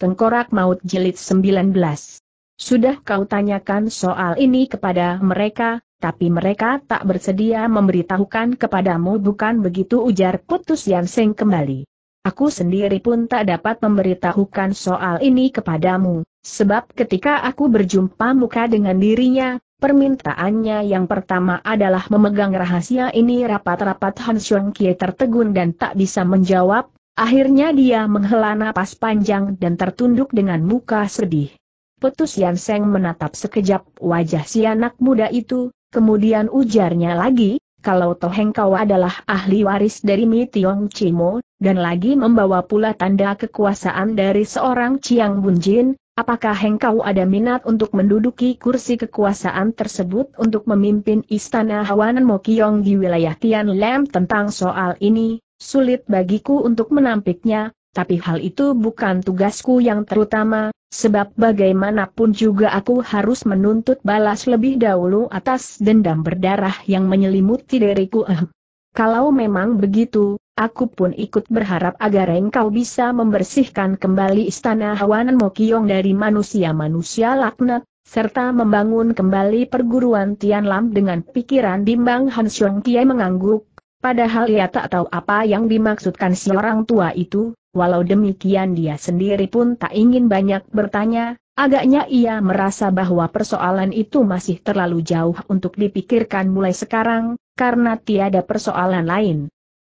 Tengkorak Maut Jilid 19. Sudah kau tanyakan soal ini kepada mereka, tapi mereka tak bersedia memberitahukan kepadamu bukan begitu ujar Putus Seng kembali. Aku sendiri pun tak dapat memberitahukan soal ini kepadamu, sebab ketika aku berjumpa muka dengan dirinya, Permintaannya yang pertama adalah memegang rahasia ini rapat-rapat Han Xiong Kie tertegun dan tak bisa menjawab, Akhirnya dia menghela napas panjang dan tertunduk dengan muka sedih. Petus Yan Seng menatap sekejap wajah si anak muda itu, kemudian ujarnya lagi, kalau Toh Hengkau adalah ahli waris dari Mi Tiong Chimo, dan lagi membawa pula tanda kekuasaan dari seorang Chiang Bunjin, apakah Hengkau ada minat untuk menduduki kursi kekuasaan tersebut untuk memimpin istana Hawanan Mokiong di wilayah Tian Lam tentang soal ini? Sulit bagiku untuk menampiknya, tapi hal itu bukan tugasku yang terutama, sebab bagaimanapun juga aku harus menuntut balas lebih dahulu atas dendam berdarah yang menyelimuti diriku. Eh. Kalau memang begitu, aku pun ikut berharap agar engkau bisa membersihkan kembali istana Hawanan Mokiong dari manusia-manusia laknat, serta membangun kembali perguruan Tianlam dengan pikiran bimbang Han Xiong Kiai mengangguk, Padahal ia tak tahu apa yang dimaksudkan si orang tua itu, walau demikian dia sendiri pun tak ingin banyak bertanya, agaknya ia merasa bahwa persoalan itu masih terlalu jauh untuk dipikirkan mulai sekarang, karena tiada persoalan lain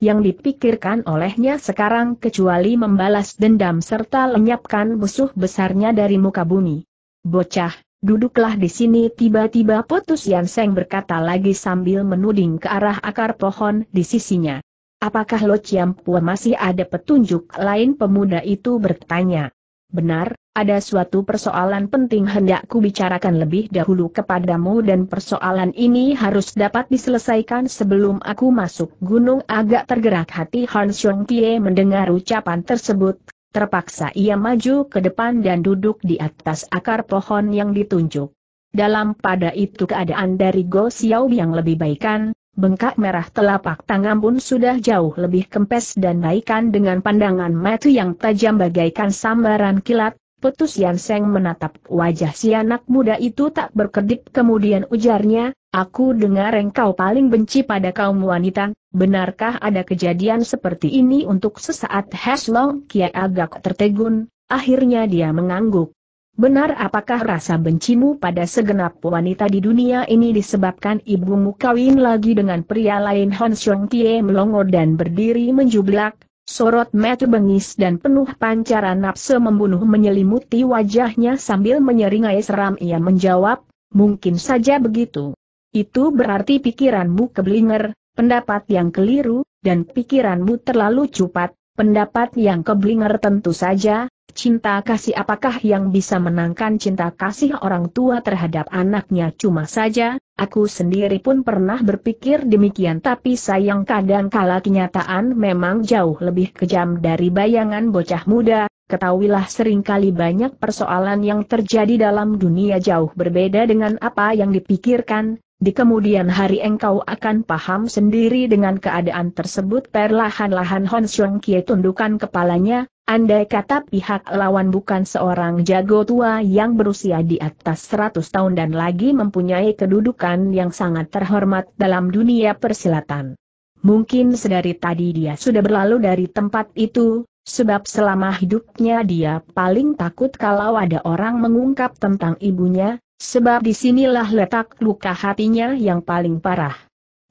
yang dipikirkan olehnya sekarang kecuali membalas dendam serta lenyapkan musuh besarnya dari muka bumi. Bocah, Duduklah di sini tiba-tiba putus Yan Seng berkata lagi sambil menuding ke arah akar pohon di sisinya. Apakah Lo Chiam Pua masih ada petunjuk lain pemuda itu bertanya. Benar, ada suatu persoalan penting hendak ku bicarakan lebih dahulu kepadamu dan persoalan ini harus dapat diselesaikan sebelum aku masuk gunung agak tergerak hati Han Xiong Kie mendengar ucapan tersebut Terpaksa ia maju ke depan dan duduk di atas akar pohon yang ditunjuk. Dalam pada itu keadaan dari Go Xiao yang lebih baikan, bengkak merah telapak tangan pun sudah jauh lebih kempes dan baikan dengan pandangan mata yang tajam bagaikan sambaran kilat, Putus Yan Seng menatap wajah si anak muda itu tak berkedip kemudian ujarnya, aku dengar engkau paling benci pada kaum wanita, benarkah ada kejadian seperti ini untuk sesaat Heslong Kia agak tertegun, akhirnya dia mengangguk. Benar apakah rasa bencimu pada segenap wanita di dunia ini disebabkan ibumu kawin lagi dengan pria lain Hon Xiong Tie melongo dan berdiri menjublak, Sorot mata bengis dan penuh pancaran nafsu membunuh menyelimuti wajahnya sambil menyeringai seram ia menjawab, mungkin saja begitu. Itu berarti pikiranmu keblinger, pendapat yang keliru, dan pikiranmu terlalu cupat, pendapat yang keblinger tentu saja, cinta kasih apakah yang bisa menangkan cinta kasih orang tua terhadap anaknya cuma saja, Aku sendiri pun pernah berpikir demikian tapi sayang kadang kala kenyataan memang jauh lebih kejam dari bayangan bocah muda, ketahuilah seringkali banyak persoalan yang terjadi dalam dunia jauh berbeda dengan apa yang dipikirkan, di kemudian hari engkau akan paham sendiri dengan keadaan tersebut perlahan-lahan Hon Xiong Kie tundukkan kepalanya, Andai kata pihak lawan bukan seorang jago tua yang berusia di atas 100 tahun dan lagi mempunyai kedudukan yang sangat terhormat dalam dunia persilatan. Mungkin sedari tadi dia sudah berlalu dari tempat itu, sebab selama hidupnya dia paling takut kalau ada orang mengungkap tentang ibunya, sebab disinilah letak luka hatinya yang paling parah.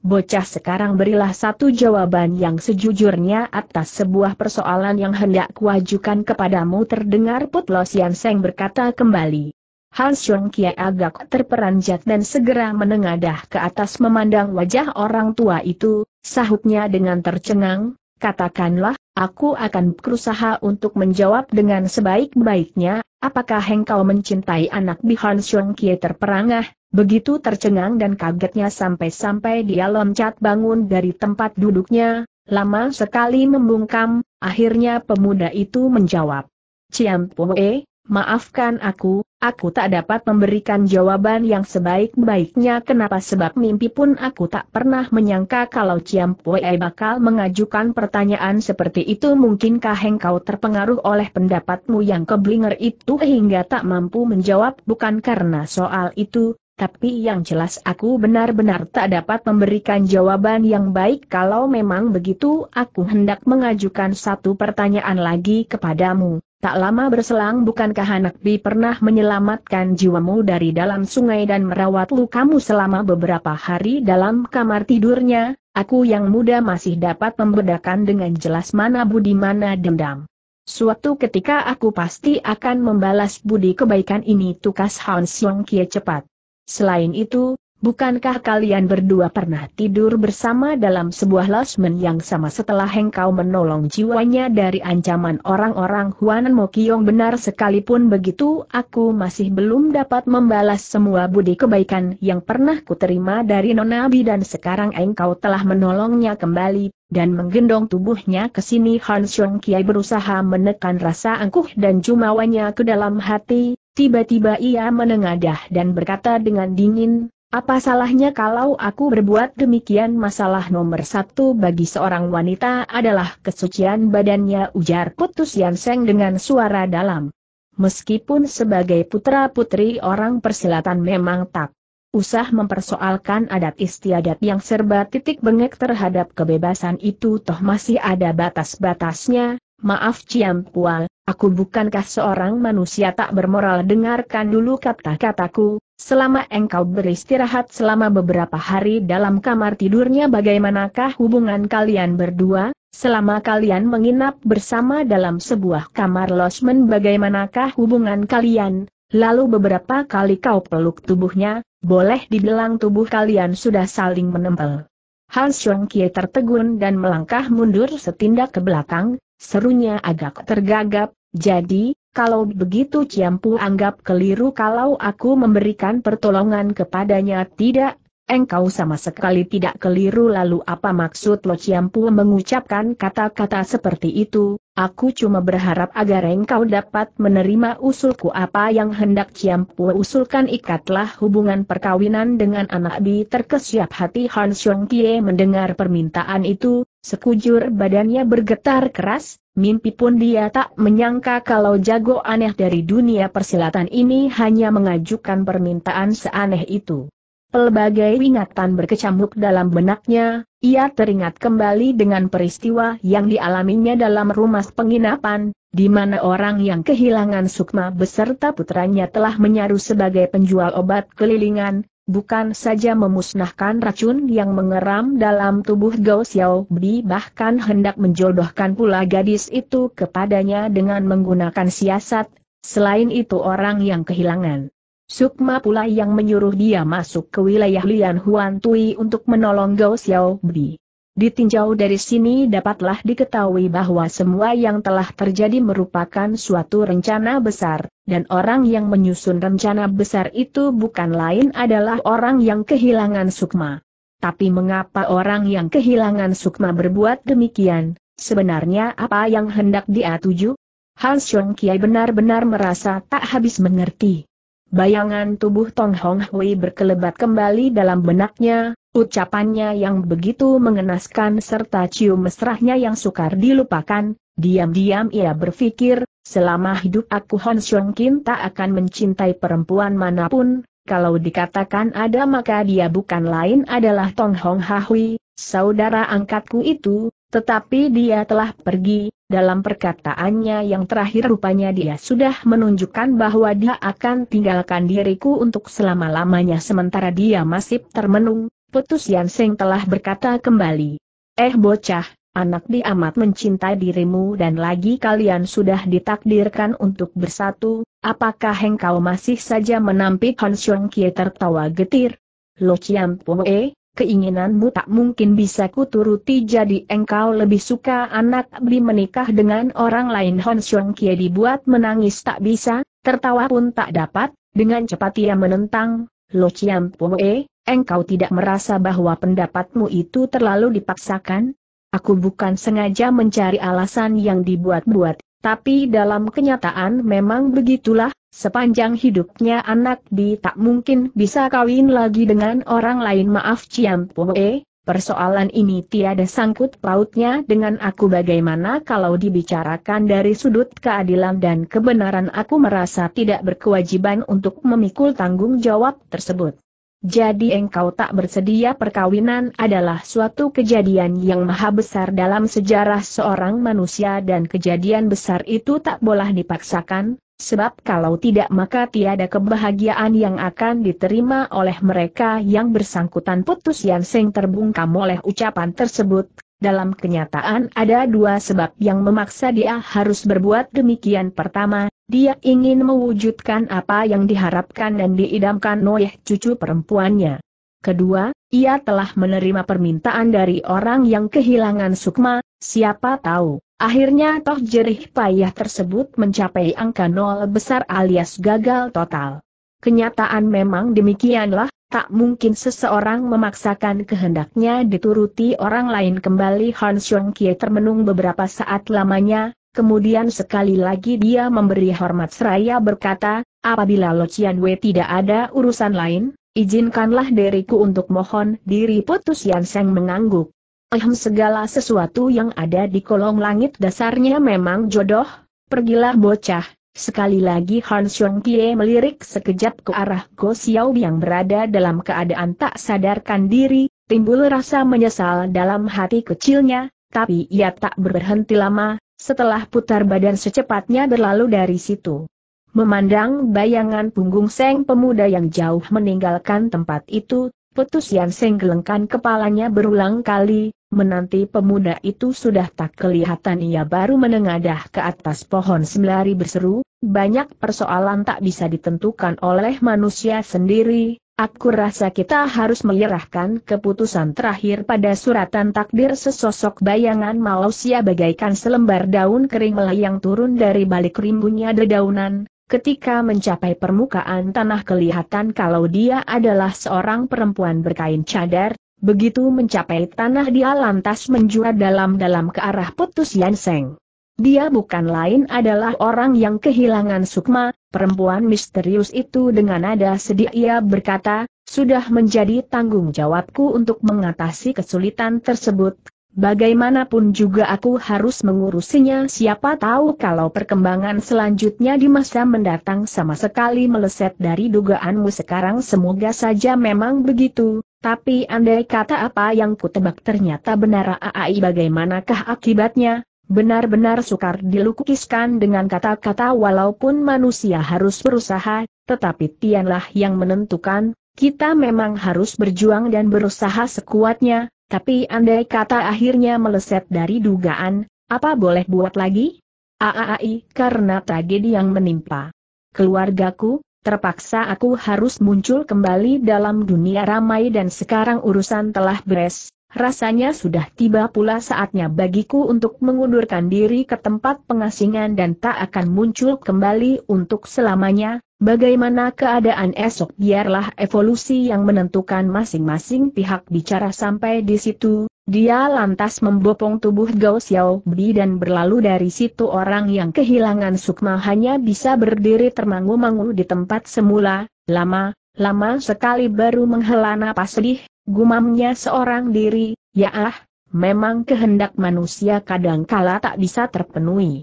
Bocah sekarang berilah satu jawaban yang sejujurnya atas sebuah persoalan yang hendak kuajukan kepadamu terdengar Putlo Sian Seng berkata kembali. Han Xiong Kia agak terperanjat dan segera menengadah ke atas memandang wajah orang tua itu, sahutnya dengan tercengang, katakanlah, aku akan berusaha untuk menjawab dengan sebaik-baiknya, Apakah engkau mencintai anak Bihan Xiong Kie terperangah, begitu tercengang dan kagetnya sampai-sampai dia loncat bangun dari tempat duduknya, lama sekali membungkam, akhirnya pemuda itu menjawab. Ciam Poe, maafkan aku, Aku tak dapat memberikan jawaban yang sebaik-baiknya kenapa sebab mimpi pun aku tak pernah menyangka kalau Ciam Pue bakal mengajukan pertanyaan seperti itu mungkinkah engkau terpengaruh oleh pendapatmu yang keblinger itu hingga tak mampu menjawab bukan karena soal itu, tapi yang jelas aku benar-benar tak dapat memberikan jawaban yang baik kalau memang begitu aku hendak mengajukan satu pertanyaan lagi kepadamu. Tak lama berselang bukankah anak bi pernah menyelamatkan jiwamu dari dalam sungai dan merawat lukamu selama beberapa hari dalam kamar tidurnya, aku yang muda masih dapat membedakan dengan jelas mana budi mana dendam. Suatu ketika aku pasti akan membalas budi kebaikan ini tukas Hans Yong Kie cepat. Selain itu, Bukankah kalian berdua pernah tidur bersama dalam sebuah losmen yang sama setelah engkau menolong jiwanya dari ancaman orang-orang Huan Mokiong benar sekalipun begitu aku masih belum dapat membalas semua budi kebaikan yang pernah kuterima dari Nonabi dan sekarang engkau telah menolongnya kembali, dan menggendong tubuhnya ke sini Han Xiong Kiai berusaha menekan rasa angkuh dan jumawanya ke dalam hati, tiba-tiba ia menengadah dan berkata dengan dingin, apa salahnya kalau aku berbuat demikian masalah nomor satu bagi seorang wanita adalah kesucian badannya ujar putus Seng dengan suara dalam. Meskipun sebagai putra-putri orang persilatan memang tak usah mempersoalkan adat istiadat yang serba titik bengek terhadap kebebasan itu toh masih ada batas-batasnya, maaf Ciampual, Aku bukankah seorang manusia tak bermoral dengarkan dulu kata-kataku, selama engkau beristirahat selama beberapa hari dalam kamar tidurnya bagaimanakah hubungan kalian berdua, selama kalian menginap bersama dalam sebuah kamar losmen bagaimanakah hubungan kalian, lalu beberapa kali kau peluk tubuhnya, boleh dibilang tubuh kalian sudah saling menempel. Hans Han Kie tertegun dan melangkah mundur setindak ke belakang, Serunya agak tergagap, jadi, kalau begitu Ciampu anggap keliru kalau aku memberikan pertolongan kepadanya tidak, engkau sama sekali tidak keliru lalu apa maksud Lo Ciampu mengucapkan kata-kata seperti itu, Aku cuma berharap agar engkau dapat menerima usulku apa yang hendak Ciampu usulkan ikatlah hubungan perkawinan dengan anak bi terkesiap hati Han Xiong Kie mendengar permintaan itu, sekujur badannya bergetar keras, mimpi pun dia tak menyangka kalau jago aneh dari dunia persilatan ini hanya mengajukan permintaan seaneh itu. Pelbagai ingatan berkecamuk dalam benaknya, ia teringat kembali dengan peristiwa yang dialaminya dalam rumah penginapan, di mana orang yang kehilangan sukma beserta putranya telah menyaru sebagai penjual obat kelilingan, bukan saja memusnahkan racun yang mengeram dalam tubuh Gao Bi bahkan hendak menjodohkan pula gadis itu kepadanya dengan menggunakan siasat, selain itu orang yang kehilangan Sukma pula yang menyuruh dia masuk ke wilayah Lian Huan Tui untuk menolong Gao Xiao Bi. Ditinjau dari sini dapatlah diketahui bahwa semua yang telah terjadi merupakan suatu rencana besar, dan orang yang menyusun rencana besar itu bukan lain adalah orang yang kehilangan Sukma. Tapi mengapa orang yang kehilangan Sukma berbuat demikian, sebenarnya apa yang hendak dia tuju? Hal Xiong Kiai benar-benar merasa tak habis mengerti. Bayangan tubuh Tong Hong Hui berkelebat kembali dalam benaknya, ucapannya yang begitu mengenaskan serta cium mesrahnya yang sukar dilupakan, diam-diam ia berpikir, selama hidup aku Hon Xiong Kin tak akan mencintai perempuan manapun, kalau dikatakan ada maka dia bukan lain adalah Tong Hong Hui, saudara angkatku itu, tetapi dia telah pergi, dalam perkataannya yang terakhir rupanya dia sudah menunjukkan bahwa dia akan tinggalkan diriku untuk selama-lamanya sementara dia masih termenung, putus Seng telah berkata kembali. Eh bocah, anak di amat mencintai dirimu dan lagi kalian sudah ditakdirkan untuk bersatu, apakah engkau masih saja menampik Han Xiong Kie tertawa getir? Lo Chiam Poe, keinginanmu tak mungkin bisa kuturuti jadi engkau lebih suka anak beli menikah dengan orang lain Hon Xiong Kie dibuat menangis tak bisa, tertawa pun tak dapat, dengan cepat ia menentang, Lo Chiam Pue, engkau tidak merasa bahwa pendapatmu itu terlalu dipaksakan? Aku bukan sengaja mencari alasan yang dibuat-buat, tapi dalam kenyataan memang begitulah, Sepanjang hidupnya anak Bi tak mungkin bisa kawin lagi dengan orang lain maaf Ciam Poe, persoalan ini tiada sangkut pautnya dengan aku bagaimana kalau dibicarakan dari sudut keadilan dan kebenaran aku merasa tidak berkewajiban untuk memikul tanggung jawab tersebut. Jadi engkau tak bersedia perkawinan adalah suatu kejadian yang maha besar dalam sejarah seorang manusia dan kejadian besar itu tak boleh dipaksakan, Sebab kalau tidak maka tiada kebahagiaan yang akan diterima oleh mereka yang bersangkutan putus Yan Seng terbungkam oleh ucapan tersebut, dalam kenyataan ada dua sebab yang memaksa dia harus berbuat demikian. Pertama, dia ingin mewujudkan apa yang diharapkan dan diidamkan oleh cucu perempuannya. Kedua, ia telah menerima permintaan dari orang yang kehilangan sukma, siapa tahu, Akhirnya toh jerih payah tersebut mencapai angka nol besar alias gagal total. Kenyataan memang demikianlah, tak mungkin seseorang memaksakan kehendaknya dituruti orang lain kembali Han Xiong Kie termenung beberapa saat lamanya, kemudian sekali lagi dia memberi hormat seraya berkata, apabila Lo Chian Wei tidak ada urusan lain, izinkanlah diriku untuk mohon diri putus Yan Seng mengangguk. Ehm segala sesuatu yang ada di kolong langit dasarnya memang jodoh, pergilah bocah. Sekali lagi Han Xiong Kie melirik sekejap ke arah Go Xiao yang berada dalam keadaan tak sadarkan diri, timbul rasa menyesal dalam hati kecilnya, tapi ia tak berhenti lama, setelah putar badan secepatnya berlalu dari situ. Memandang bayangan punggung seng pemuda yang jauh meninggalkan tempat itu, Putus Yan Seng gelengkan kepalanya berulang kali, menanti pemuda itu sudah tak kelihatan ia baru menengadah ke atas pohon sembari berseru, banyak persoalan tak bisa ditentukan oleh manusia sendiri, aku rasa kita harus menyerahkan keputusan terakhir pada suratan takdir sesosok bayangan Malaysia bagaikan selembar daun kering melayang turun dari balik rimbunnya dedaunan, Ketika mencapai permukaan tanah kelihatan kalau dia adalah seorang perempuan berkain cadar, begitu mencapai tanah dia lantas menjura dalam-dalam ke arah putus Yanseng. Dia bukan lain adalah orang yang kehilangan sukma, perempuan misterius itu dengan nada sedih ia berkata, sudah menjadi tanggung jawabku untuk mengatasi kesulitan tersebut, Bagaimanapun juga aku harus mengurusinya siapa tahu kalau perkembangan selanjutnya di masa mendatang sama sekali meleset dari dugaanmu sekarang semoga saja memang begitu, tapi andai kata apa yang kutebak ternyata benar AAI bagaimanakah akibatnya? Benar-benar sukar dilukiskan dengan kata-kata walaupun manusia harus berusaha, tetapi Tianlah yang menentukan, kita memang harus berjuang dan berusaha sekuatnya, tapi andai kata akhirnya meleset dari dugaan, apa boleh buat lagi? Aaai, karena tragedi yang menimpa. Keluargaku, terpaksa aku harus muncul kembali dalam dunia ramai dan sekarang urusan telah beres, Rasanya sudah tiba pula saatnya bagiku untuk mengundurkan diri ke tempat pengasingan dan tak akan muncul kembali untuk selamanya, Bagaimana keadaan esok biarlah evolusi yang menentukan masing-masing pihak bicara sampai di situ, dia lantas membopong tubuh Gao Xiao Bi dan berlalu dari situ orang yang kehilangan sukma hanya bisa berdiri termangu-mangu di tempat semula, lama, lama sekali baru menghela napas sedih, gumamnya seorang diri, ya ah, memang kehendak manusia kadangkala tak bisa terpenuhi.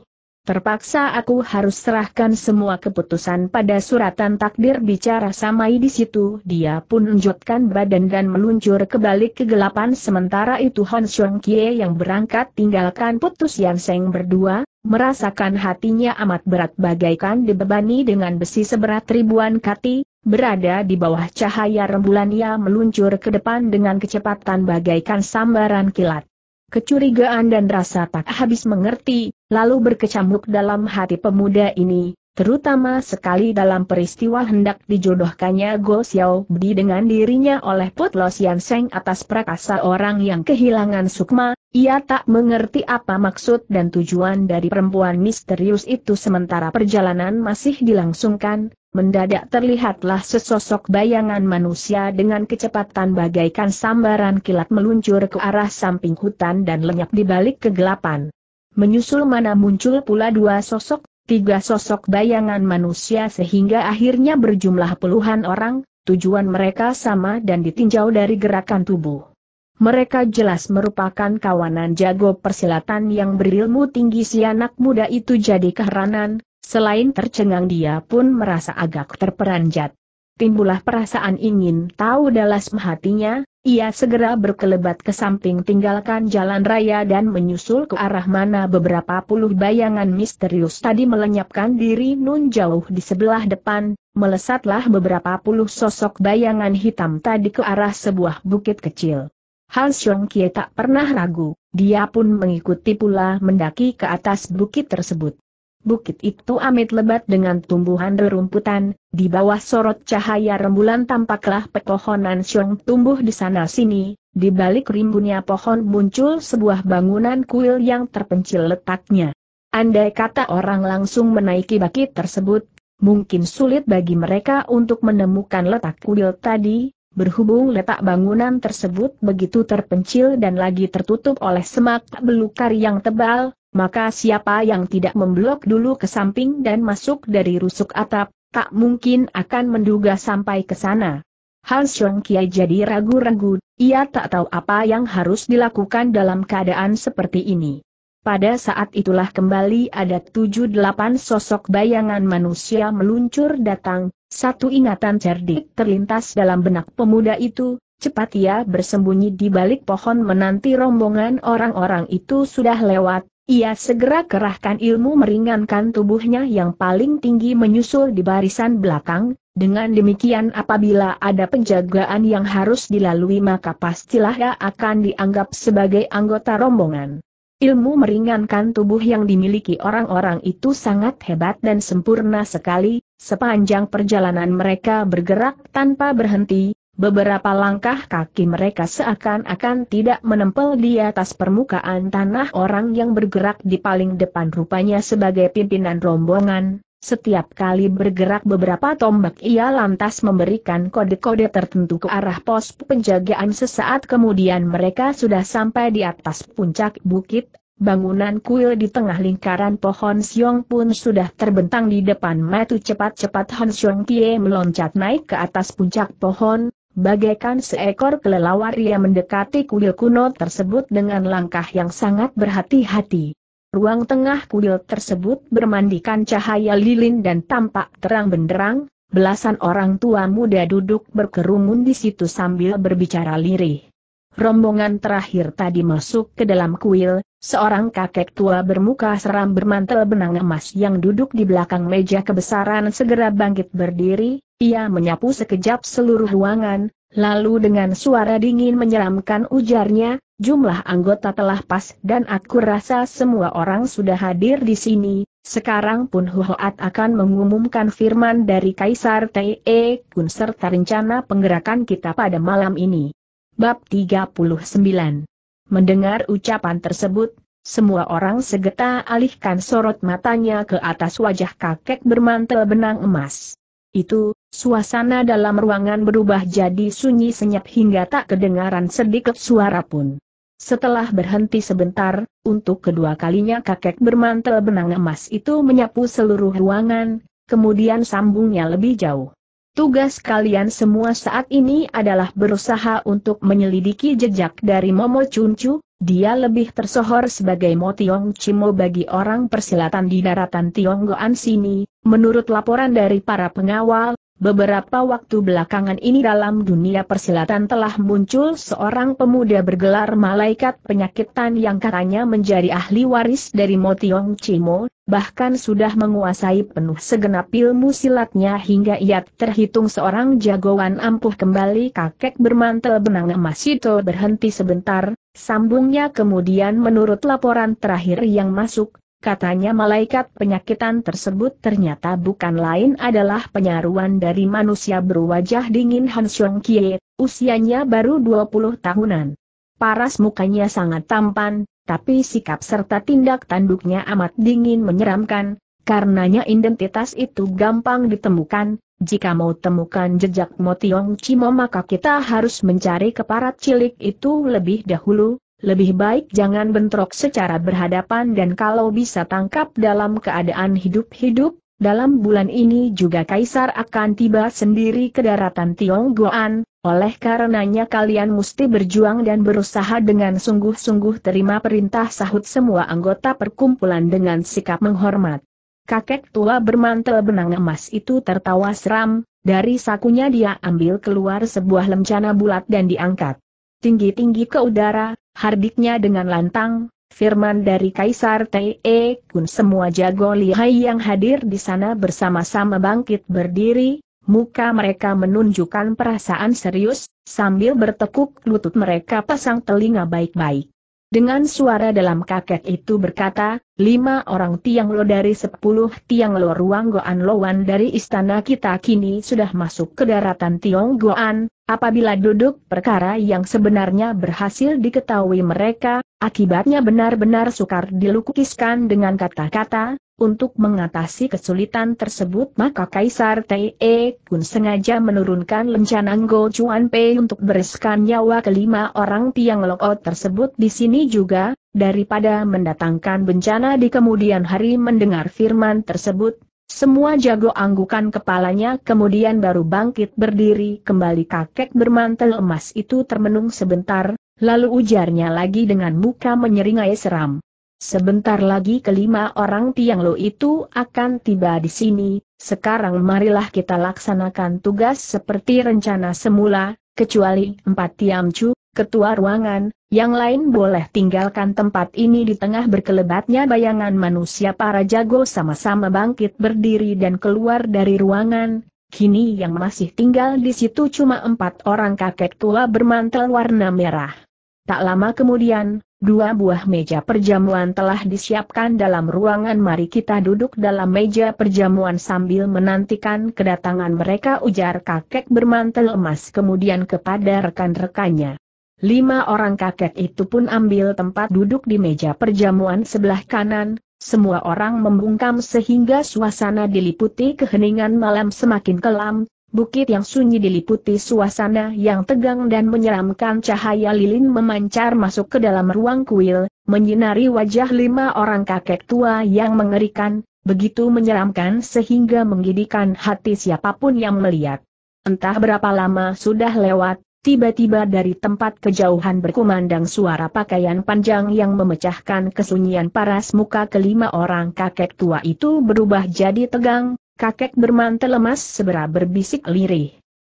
Terpaksa aku harus serahkan semua keputusan pada suratan takdir bicara samai di situ. Dia pun unjukkan badan dan meluncur ke balik kegelapan sementara itu Han Xiong Kie yang berangkat tinggalkan putus Yan Seng berdua, merasakan hatinya amat berat bagaikan dibebani dengan besi seberat ribuan kati, berada di bawah cahaya rembulan ia meluncur ke depan dengan kecepatan bagaikan sambaran kilat kecurigaan dan rasa tak habis mengerti, lalu berkecamuk dalam hati pemuda ini, Terutama sekali dalam peristiwa hendak dijodohkannya Go Xiao Bdi dengan dirinya oleh Put Lo Sian Seng atas prakasa orang yang kehilangan sukma, ia tak mengerti apa maksud dan tujuan dari perempuan misterius itu sementara perjalanan masih dilangsungkan, mendadak terlihatlah sesosok bayangan manusia dengan kecepatan bagaikan sambaran kilat meluncur ke arah samping hutan dan lenyap di balik kegelapan. Menyusul mana muncul pula dua sosok tiga sosok bayangan manusia sehingga akhirnya berjumlah puluhan orang, tujuan mereka sama dan ditinjau dari gerakan tubuh. Mereka jelas merupakan kawanan jago persilatan yang berilmu tinggi si anak muda itu jadi keheranan, selain tercengang dia pun merasa agak terperanjat timbullah perasaan ingin tahu dalam hatinya, ia segera berkelebat ke samping tinggalkan jalan raya dan menyusul ke arah mana beberapa puluh bayangan misterius tadi melenyapkan diri nun jauh di sebelah depan, melesatlah beberapa puluh sosok bayangan hitam tadi ke arah sebuah bukit kecil. Hal Xiong Kie tak pernah ragu, dia pun mengikuti pula mendaki ke atas bukit tersebut. Bukit itu amit lebat dengan tumbuhan rerumputan, di bawah sorot cahaya rembulan tampaklah pepohonan siung tumbuh di sana-sini, di balik rimbunnya pohon muncul sebuah bangunan kuil yang terpencil letaknya. Andai kata orang langsung menaiki baki tersebut, mungkin sulit bagi mereka untuk menemukan letak kuil tadi, berhubung letak bangunan tersebut begitu terpencil dan lagi tertutup oleh semak belukar yang tebal, maka siapa yang tidak memblok dulu ke samping dan masuk dari rusuk atap, tak mungkin akan menduga sampai ke sana. Han Xiong Kiai jadi ragu-ragu, ia tak tahu apa yang harus dilakukan dalam keadaan seperti ini. Pada saat itulah kembali ada tujuh delapan sosok bayangan manusia meluncur datang, satu ingatan cerdik terlintas dalam benak pemuda itu, cepat ia bersembunyi di balik pohon menanti rombongan orang-orang itu sudah lewat, ia segera kerahkan ilmu meringankan tubuhnya yang paling tinggi menyusul di barisan belakang, dengan demikian apabila ada penjagaan yang harus dilalui maka pastilah ia akan dianggap sebagai anggota rombongan. Ilmu meringankan tubuh yang dimiliki orang-orang itu sangat hebat dan sempurna sekali, sepanjang perjalanan mereka bergerak tanpa berhenti, Beberapa langkah kaki mereka seakan-akan tidak menempel di atas permukaan tanah orang yang bergerak di paling depan rupanya sebagai pimpinan rombongan. Setiap kali bergerak beberapa tombak ia lantas memberikan kode-kode tertentu ke arah pos penjagaan sesaat kemudian mereka sudah sampai di atas puncak bukit, Bangunan kuil di tengah lingkaran pohon siong pun sudah terbentang di depan Matu cepat-cepat Han Xiong Pie meloncat naik ke atas puncak pohon, Bagaikan seekor kelelawar ia mendekati kuil kuno tersebut dengan langkah yang sangat berhati-hati. Ruang tengah kuil tersebut bermandikan cahaya lilin dan tampak terang benderang, belasan orang tua muda duduk berkerumun di situ sambil berbicara lirih. Rombongan terakhir tadi masuk ke dalam kuil, seorang kakek tua bermuka seram bermantel benang emas yang duduk di belakang meja kebesaran segera bangkit berdiri, ia menyapu sekejap seluruh ruangan, lalu dengan suara dingin menyeramkan ujarnya, jumlah anggota telah pas dan aku rasa semua orang sudah hadir di sini, sekarang pun Huhoat akan mengumumkan firman dari Kaisar Te Kun serta rencana penggerakan kita pada malam ini. Bab 39 Mendengar ucapan tersebut, semua orang segera alihkan sorot matanya ke atas wajah kakek bermantel benang emas. Itu, Suasana dalam ruangan berubah jadi sunyi senyap hingga tak kedengaran sedikit suara pun. Setelah berhenti sebentar, untuk kedua kalinya kakek bermantel benang emas itu menyapu seluruh ruangan, kemudian sambungnya lebih jauh. Tugas kalian semua saat ini adalah berusaha untuk menyelidiki jejak dari Momo Chunchu, dia lebih tersohor sebagai Tiong Chimo bagi orang persilatan di daratan Tionggoan sini, menurut laporan dari para pengawal, Beberapa waktu belakangan ini dalam dunia persilatan telah muncul seorang pemuda bergelar malaikat penyakitan yang katanya menjadi ahli waris dari Motiong Cimo, bahkan sudah menguasai penuh segenap ilmu silatnya hingga ia terhitung seorang jagoan ampuh kembali kakek bermantel benang emas itu berhenti sebentar, sambungnya kemudian menurut laporan terakhir yang masuk, Katanya malaikat penyakitan tersebut ternyata bukan lain adalah penyaruan dari manusia berwajah dingin Han Xiong Kie, usianya baru 20 tahunan. Paras mukanya sangat tampan, tapi sikap serta tindak tanduknya amat dingin menyeramkan, karenanya identitas itu gampang ditemukan, jika mau temukan jejak Motiong Cimo maka kita harus mencari keparat cilik itu lebih dahulu, lebih baik jangan bentrok secara berhadapan dan kalau bisa tangkap dalam keadaan hidup-hidup, dalam bulan ini juga Kaisar akan tiba sendiri ke daratan Tionggoan, oleh karenanya kalian mesti berjuang dan berusaha dengan sungguh-sungguh terima perintah sahut semua anggota perkumpulan dengan sikap menghormat. Kakek tua bermantel benang emas itu tertawa seram, dari sakunya dia ambil keluar sebuah lencana bulat dan diangkat. Tinggi-tinggi ke udara, hardiknya dengan lantang, firman dari Kaisar T.E. Kun semua jago lihai yang hadir di sana bersama-sama bangkit berdiri, muka mereka menunjukkan perasaan serius, sambil bertekuk lutut mereka pasang telinga baik-baik. Dengan suara dalam kakek itu berkata, lima orang tiang lo dari sepuluh tiang lo ruang goan loan dari istana kita kini sudah masuk ke daratan tiong goan, apabila duduk perkara yang sebenarnya berhasil diketahui mereka, akibatnya benar-benar sukar dilukiskan dengan kata-kata, untuk mengatasi kesulitan tersebut maka Kaisar Te Kun sengaja menurunkan Lencana Go Chuan Pei untuk bereskan nyawa kelima orang tiang lokot tersebut di sini juga, daripada mendatangkan bencana di kemudian hari mendengar firman tersebut, semua jago anggukan kepalanya kemudian baru bangkit berdiri kembali kakek bermantel emas itu termenung sebentar, lalu ujarnya lagi dengan muka menyeringai seram. Sebentar lagi kelima orang tiang lo itu akan tiba di sini, sekarang marilah kita laksanakan tugas seperti rencana semula, kecuali empat Chu, ketua ruangan, yang lain boleh tinggalkan tempat ini di tengah berkelebatnya bayangan manusia para jago sama-sama bangkit berdiri dan keluar dari ruangan, kini yang masih tinggal di situ cuma empat orang kakek tua bermantel warna merah. Tak lama kemudian, Dua buah meja perjamuan telah disiapkan dalam ruangan mari kita duduk dalam meja perjamuan sambil menantikan kedatangan mereka ujar kakek bermantel emas kemudian kepada rekan-rekannya. Lima orang kakek itu pun ambil tempat duduk di meja perjamuan sebelah kanan, semua orang membungkam sehingga suasana diliputi keheningan malam semakin kelam, Bukit yang sunyi diliputi suasana yang tegang dan menyeramkan cahaya lilin memancar masuk ke dalam ruang kuil, menyinari wajah lima orang kakek tua yang mengerikan, begitu menyeramkan sehingga menggidikan hati siapapun yang melihat. Entah berapa lama sudah lewat, tiba-tiba dari tempat kejauhan berkumandang suara pakaian panjang yang memecahkan kesunyian paras muka kelima orang kakek tua itu berubah jadi tegang, kakek bermantel lemas sebera berbisik lirih.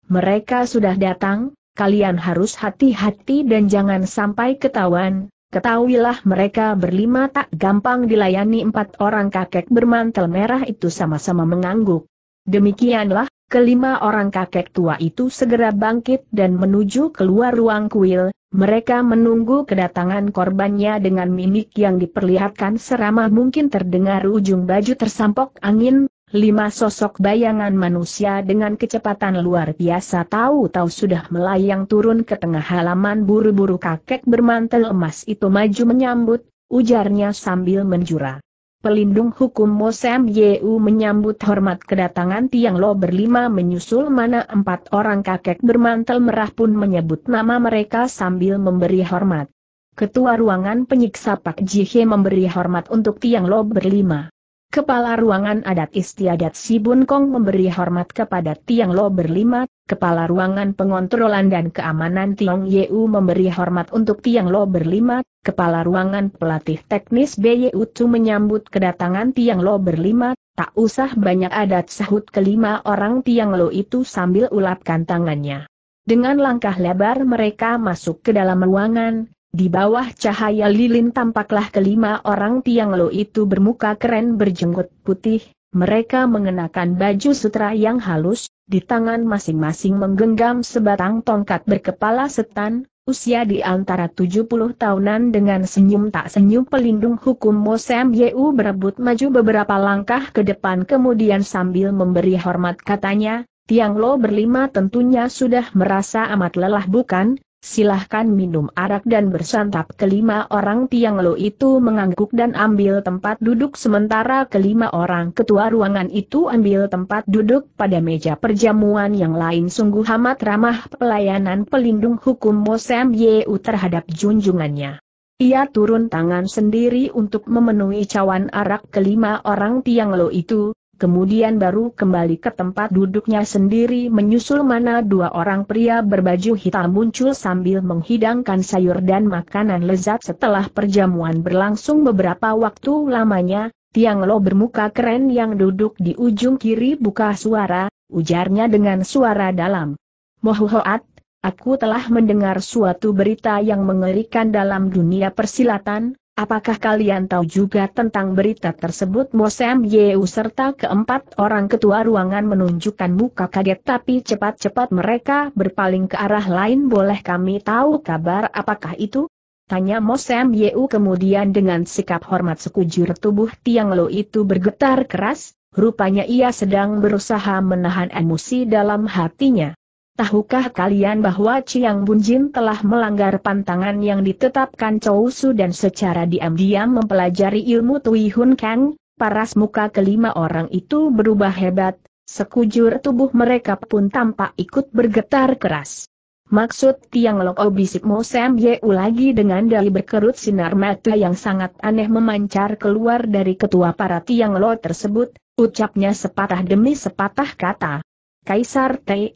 Mereka sudah datang, kalian harus hati-hati dan jangan sampai ketahuan, ketahuilah mereka berlima tak gampang dilayani empat orang kakek bermantel merah itu sama-sama mengangguk. Demikianlah, kelima orang kakek tua itu segera bangkit dan menuju keluar ruang kuil, mereka menunggu kedatangan korbannya dengan mimik yang diperlihatkan seramah mungkin terdengar ujung baju tersampok angin, lima sosok bayangan manusia dengan kecepatan luar biasa tahu-tahu sudah melayang turun ke tengah halaman buru-buru kakek bermantel emas itu maju menyambut, ujarnya sambil menjura. Pelindung hukum Mosem Yeu menyambut hormat kedatangan Tiang Lo berlima menyusul mana empat orang kakek bermantel merah pun menyebut nama mereka sambil memberi hormat. Ketua ruangan penyiksa Pak Jihe memberi hormat untuk Tiang Lo berlima. Kepala Ruangan Adat Istiadat Sibun Kong memberi hormat kepada Tiang Lo berlima, Kepala Ruangan Pengontrolan dan Keamanan Tiong Yeu memberi hormat untuk Tiang Lo berlima, Kepala Ruangan Pelatih Teknis BYU Tu menyambut kedatangan Tiang Lo berlima, tak usah banyak adat sahut kelima orang Tiang Lo itu sambil ulapkan tangannya. Dengan langkah lebar mereka masuk ke dalam ruangan, di bawah cahaya lilin tampaklah kelima orang Tiang Lo itu bermuka keren berjenggot putih, mereka mengenakan baju sutra yang halus, di tangan masing-masing menggenggam sebatang tongkat berkepala setan, usia di antara 70 tahunan dengan senyum tak senyum pelindung hukum Mosem Yeu berebut maju beberapa langkah ke depan kemudian sambil memberi hormat katanya, Tiang Lo berlima tentunya sudah merasa amat lelah bukan, silahkan minum arak dan bersantap. Kelima orang Tiang Lo itu mengangguk dan ambil tempat duduk sementara kelima orang ketua ruangan itu ambil tempat duduk pada meja perjamuan yang lain. Sungguh amat ramah pelayanan pelindung hukum Mosem Yeu terhadap junjungannya. Ia turun tangan sendiri untuk memenuhi cawan arak kelima orang Tiang Lo itu, kemudian baru kembali ke tempat duduknya sendiri menyusul mana dua orang pria berbaju hitam muncul sambil menghidangkan sayur dan makanan lezat setelah perjamuan berlangsung beberapa waktu lamanya, Tiang Lo bermuka keren yang duduk di ujung kiri buka suara, ujarnya dengan suara dalam. Mohuhoat, aku telah mendengar suatu berita yang mengerikan dalam dunia persilatan, Apakah kalian tahu juga tentang berita tersebut Mosem Yeu serta keempat orang ketua ruangan menunjukkan muka kaget tapi cepat-cepat mereka berpaling ke arah lain boleh kami tahu kabar apakah itu? Tanya Mosem Yeu kemudian dengan sikap hormat sekujur tubuh Tiang Lo itu bergetar keras, rupanya ia sedang berusaha menahan emosi dalam hatinya. Tahukah kalian bahwa Chiang Bunjin telah melanggar pantangan yang ditetapkan Chou Su dan secara diam-diam mempelajari ilmu Tui Hun Kang? Paras muka kelima orang itu berubah hebat, sekujur tubuh mereka pun tampak ikut bergetar keras. Maksud Tiang Lok Obisip Mo Sam Yeu lagi dengan dari berkerut sinar mata yang sangat aneh memancar keluar dari ketua para Tiang Lo tersebut, ucapnya sepatah demi sepatah kata. Kaisar Tei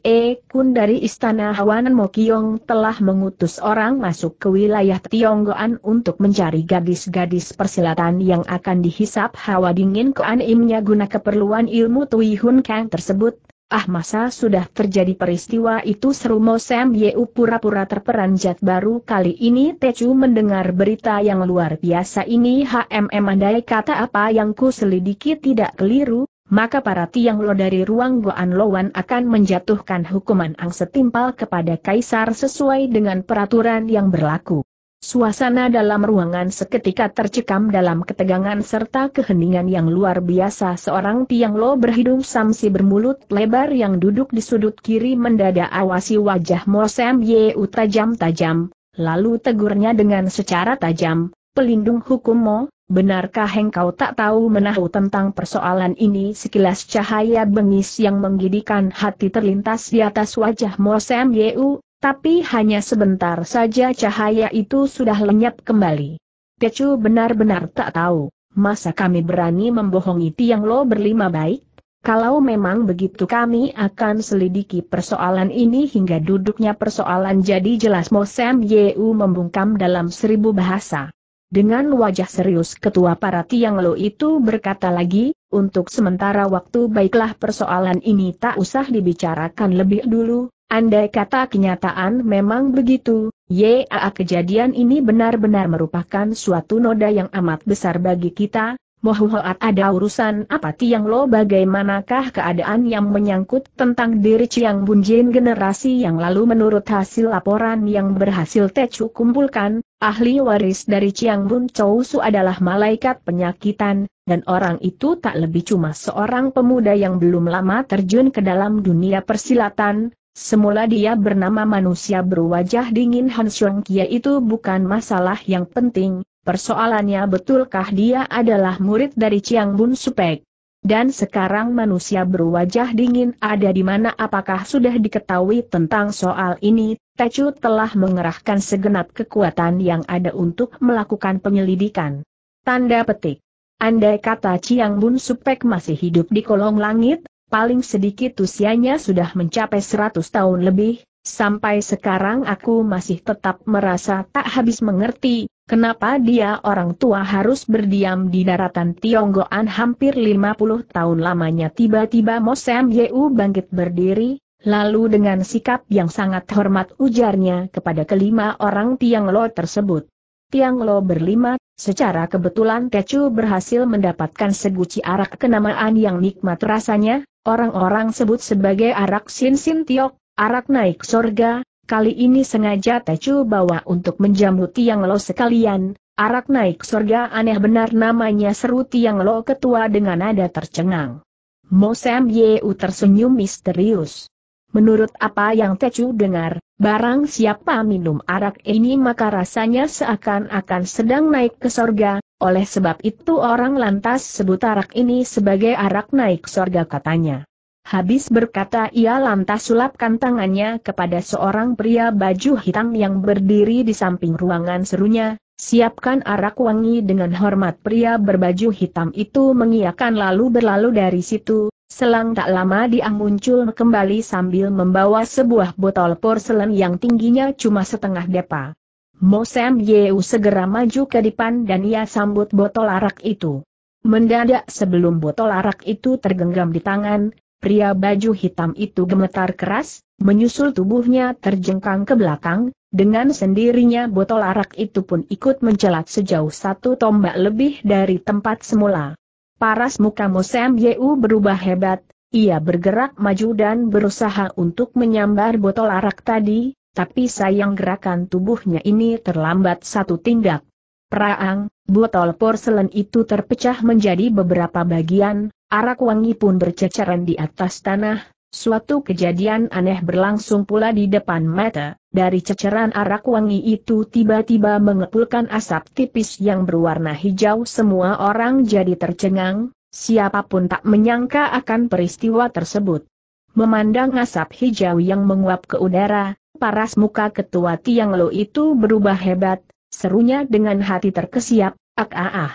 Kun dari Istana Hawanan Mokyong telah mengutus orang masuk ke wilayah Tionggoan untuk mencari gadis-gadis persilatan yang akan dihisap hawa dingin keanimnya guna keperluan ilmu Tui Hun Kang tersebut. Ah masa sudah terjadi peristiwa itu seru Mo Sam Yeu pura-pura terperanjat baru kali ini Te Chu mendengar berita yang luar biasa ini HMM andai kata apa yang ku selidiki tidak keliru, maka para Tiang Lo dari ruang Goan Loan akan menjatuhkan hukuman ang setimpal kepada Kaisar sesuai dengan peraturan yang berlaku. Suasana dalam ruangan seketika tercekam dalam ketegangan serta keheningan yang luar biasa seorang Tiang Lo berhidung samsi bermulut lebar yang duduk di sudut kiri mendadak awasi wajah Mosem Yeu tajam-tajam, lalu tegurnya dengan secara tajam, pelindung hukum Mo, Benarkah engkau tak tahu menahu tentang persoalan ini sekilas cahaya bengis yang menggidikan hati terlintas di atas wajah Mo Sam Yeu, tapi hanya sebentar saja cahaya itu sudah lenyap kembali. Pecu benar-benar tak tahu, masa kami berani membohongi Tiang Lo berlima baik? Kalau memang begitu kami akan selidiki persoalan ini hingga duduknya persoalan jadi jelas Mo Sam Yeu membungkam dalam seribu bahasa. Dengan wajah serius ketua para Tiang Lo itu berkata lagi, untuk sementara waktu baiklah persoalan ini tak usah dibicarakan lebih dulu, andai kata kenyataan memang begitu, ya kejadian ini benar-benar merupakan suatu noda yang amat besar bagi kita, Mohuhoat ada urusan apa Tiang Lo bagaimanakah keadaan yang menyangkut tentang diri Ciang Bunjin generasi yang lalu menurut hasil laporan yang berhasil Tecu kumpulkan, ahli waris dari Ciang Bun Chou Su adalah malaikat penyakitan, dan orang itu tak lebih cuma seorang pemuda yang belum lama terjun ke dalam dunia persilatan, Semula dia bernama manusia berwajah dingin Han Xiong Kia itu bukan masalah yang penting, Persoalannya betulkah dia adalah murid dari Chiang Bun Supek? Dan sekarang manusia berwajah dingin ada di mana apakah sudah diketahui tentang soal ini, Tecu telah mengerahkan segenap kekuatan yang ada untuk melakukan penyelidikan. Tanda petik. Andai kata Chiang Bun Supek masih hidup di kolong langit, paling sedikit usianya sudah mencapai 100 tahun lebih, sampai sekarang aku masih tetap merasa tak habis mengerti, Kenapa dia orang tua harus berdiam di daratan Tionggoan hampir 50 tahun lamanya tiba-tiba Mo Sam Yeu bangkit berdiri, lalu dengan sikap yang sangat hormat ujarnya kepada kelima orang Tiang Lo tersebut. Tiang berlima, secara kebetulan Kecu berhasil mendapatkan seguci arak kenamaan yang nikmat rasanya, orang-orang sebut sebagai arak Sin Sin Tiok, arak naik sorga, kali ini sengaja Tecu bawa untuk menjamu Tiang Lo sekalian, arak naik surga aneh benar namanya seru Tiang Lo ketua dengan nada tercengang. Mo Sam Yeu tersenyum misterius. Menurut apa yang Tecu dengar, barang siapa minum arak ini maka rasanya seakan-akan sedang naik ke sorga, oleh sebab itu orang lantas sebut arak ini sebagai arak naik sorga katanya. Habis berkata ia lantas sulapkan tangannya kepada seorang pria baju hitam yang berdiri di samping ruangan serunya, siapkan arak wangi dengan hormat pria berbaju hitam itu mengiakan lalu berlalu dari situ, selang tak lama dia muncul kembali sambil membawa sebuah botol porselen yang tingginya cuma setengah depa. Mosem Yeu segera maju ke depan dan ia sambut botol arak itu. Mendadak sebelum botol arak itu tergenggam di tangan, Pria baju hitam itu gemetar keras, menyusul tubuhnya terjengkang ke belakang, dengan sendirinya botol arak itu pun ikut mencelat sejauh satu tombak lebih dari tempat semula. Paras muka Mosem Yeu berubah hebat, ia bergerak maju dan berusaha untuk menyambar botol arak tadi, tapi sayang gerakan tubuhnya ini terlambat satu tindak. Praang, botol porselen itu terpecah menjadi beberapa bagian, Arak wangi pun berceceran di atas tanah, suatu kejadian aneh berlangsung pula di depan mata, dari ceceran arak wangi itu tiba-tiba mengepulkan asap tipis yang berwarna hijau semua orang jadi tercengang, siapapun tak menyangka akan peristiwa tersebut. Memandang asap hijau yang menguap ke udara, paras muka ketua Tiang Lo itu berubah hebat, serunya dengan hati terkesiap, ak ah ah.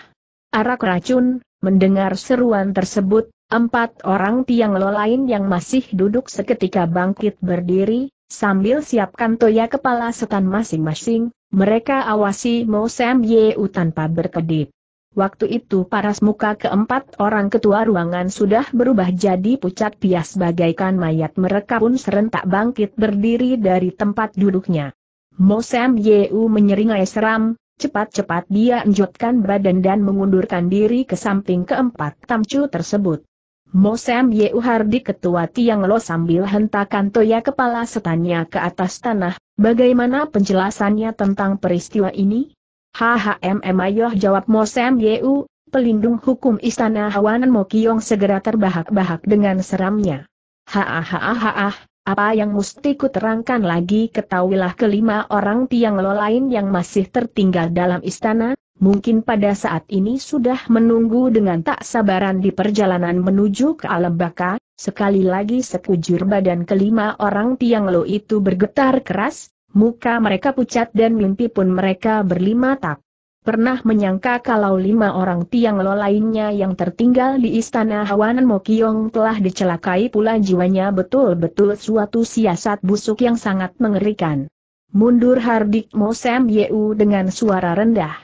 Arak racun, Mendengar seruan tersebut, empat orang tiang lo lain yang masih duduk seketika bangkit berdiri, sambil siapkan toya kepala setan masing-masing, mereka awasi Mo Sam Yeu tanpa berkedip. Waktu itu paras muka keempat orang ketua ruangan sudah berubah jadi pucat pias bagaikan mayat mereka pun serentak bangkit berdiri dari tempat duduknya. Mo Sam Yeu menyeringai seram, Cepat-cepat dia enjutkan badan dan mengundurkan diri ke samping keempat tamcu tersebut. Mosem Yeu Hardi ketua tiang lo sambil hentakan toya kepala setannya ke atas tanah, bagaimana penjelasannya tentang peristiwa ini? HHMM Ayoh jawab Mosem Yeu, pelindung hukum istana Hawanan Mokiong segera terbahak-bahak dengan seramnya. Hahaha. Ah, ah, ah. Apa yang mesti ku terangkan lagi ketahuilah kelima orang tiang lo lain yang masih tertinggal dalam istana, mungkin pada saat ini sudah menunggu dengan tak sabaran di perjalanan menuju ke alam baka, sekali lagi sekujur badan kelima orang tiang lo itu bergetar keras, muka mereka pucat dan mimpi pun mereka berlima tak pernah menyangka kalau lima orang tiang lo lainnya yang tertinggal di istana Hawanan Mokyong telah dicelakai pula jiwanya betul-betul suatu siasat busuk yang sangat mengerikan. Mundur Hardik Mosem Yeu dengan suara rendah.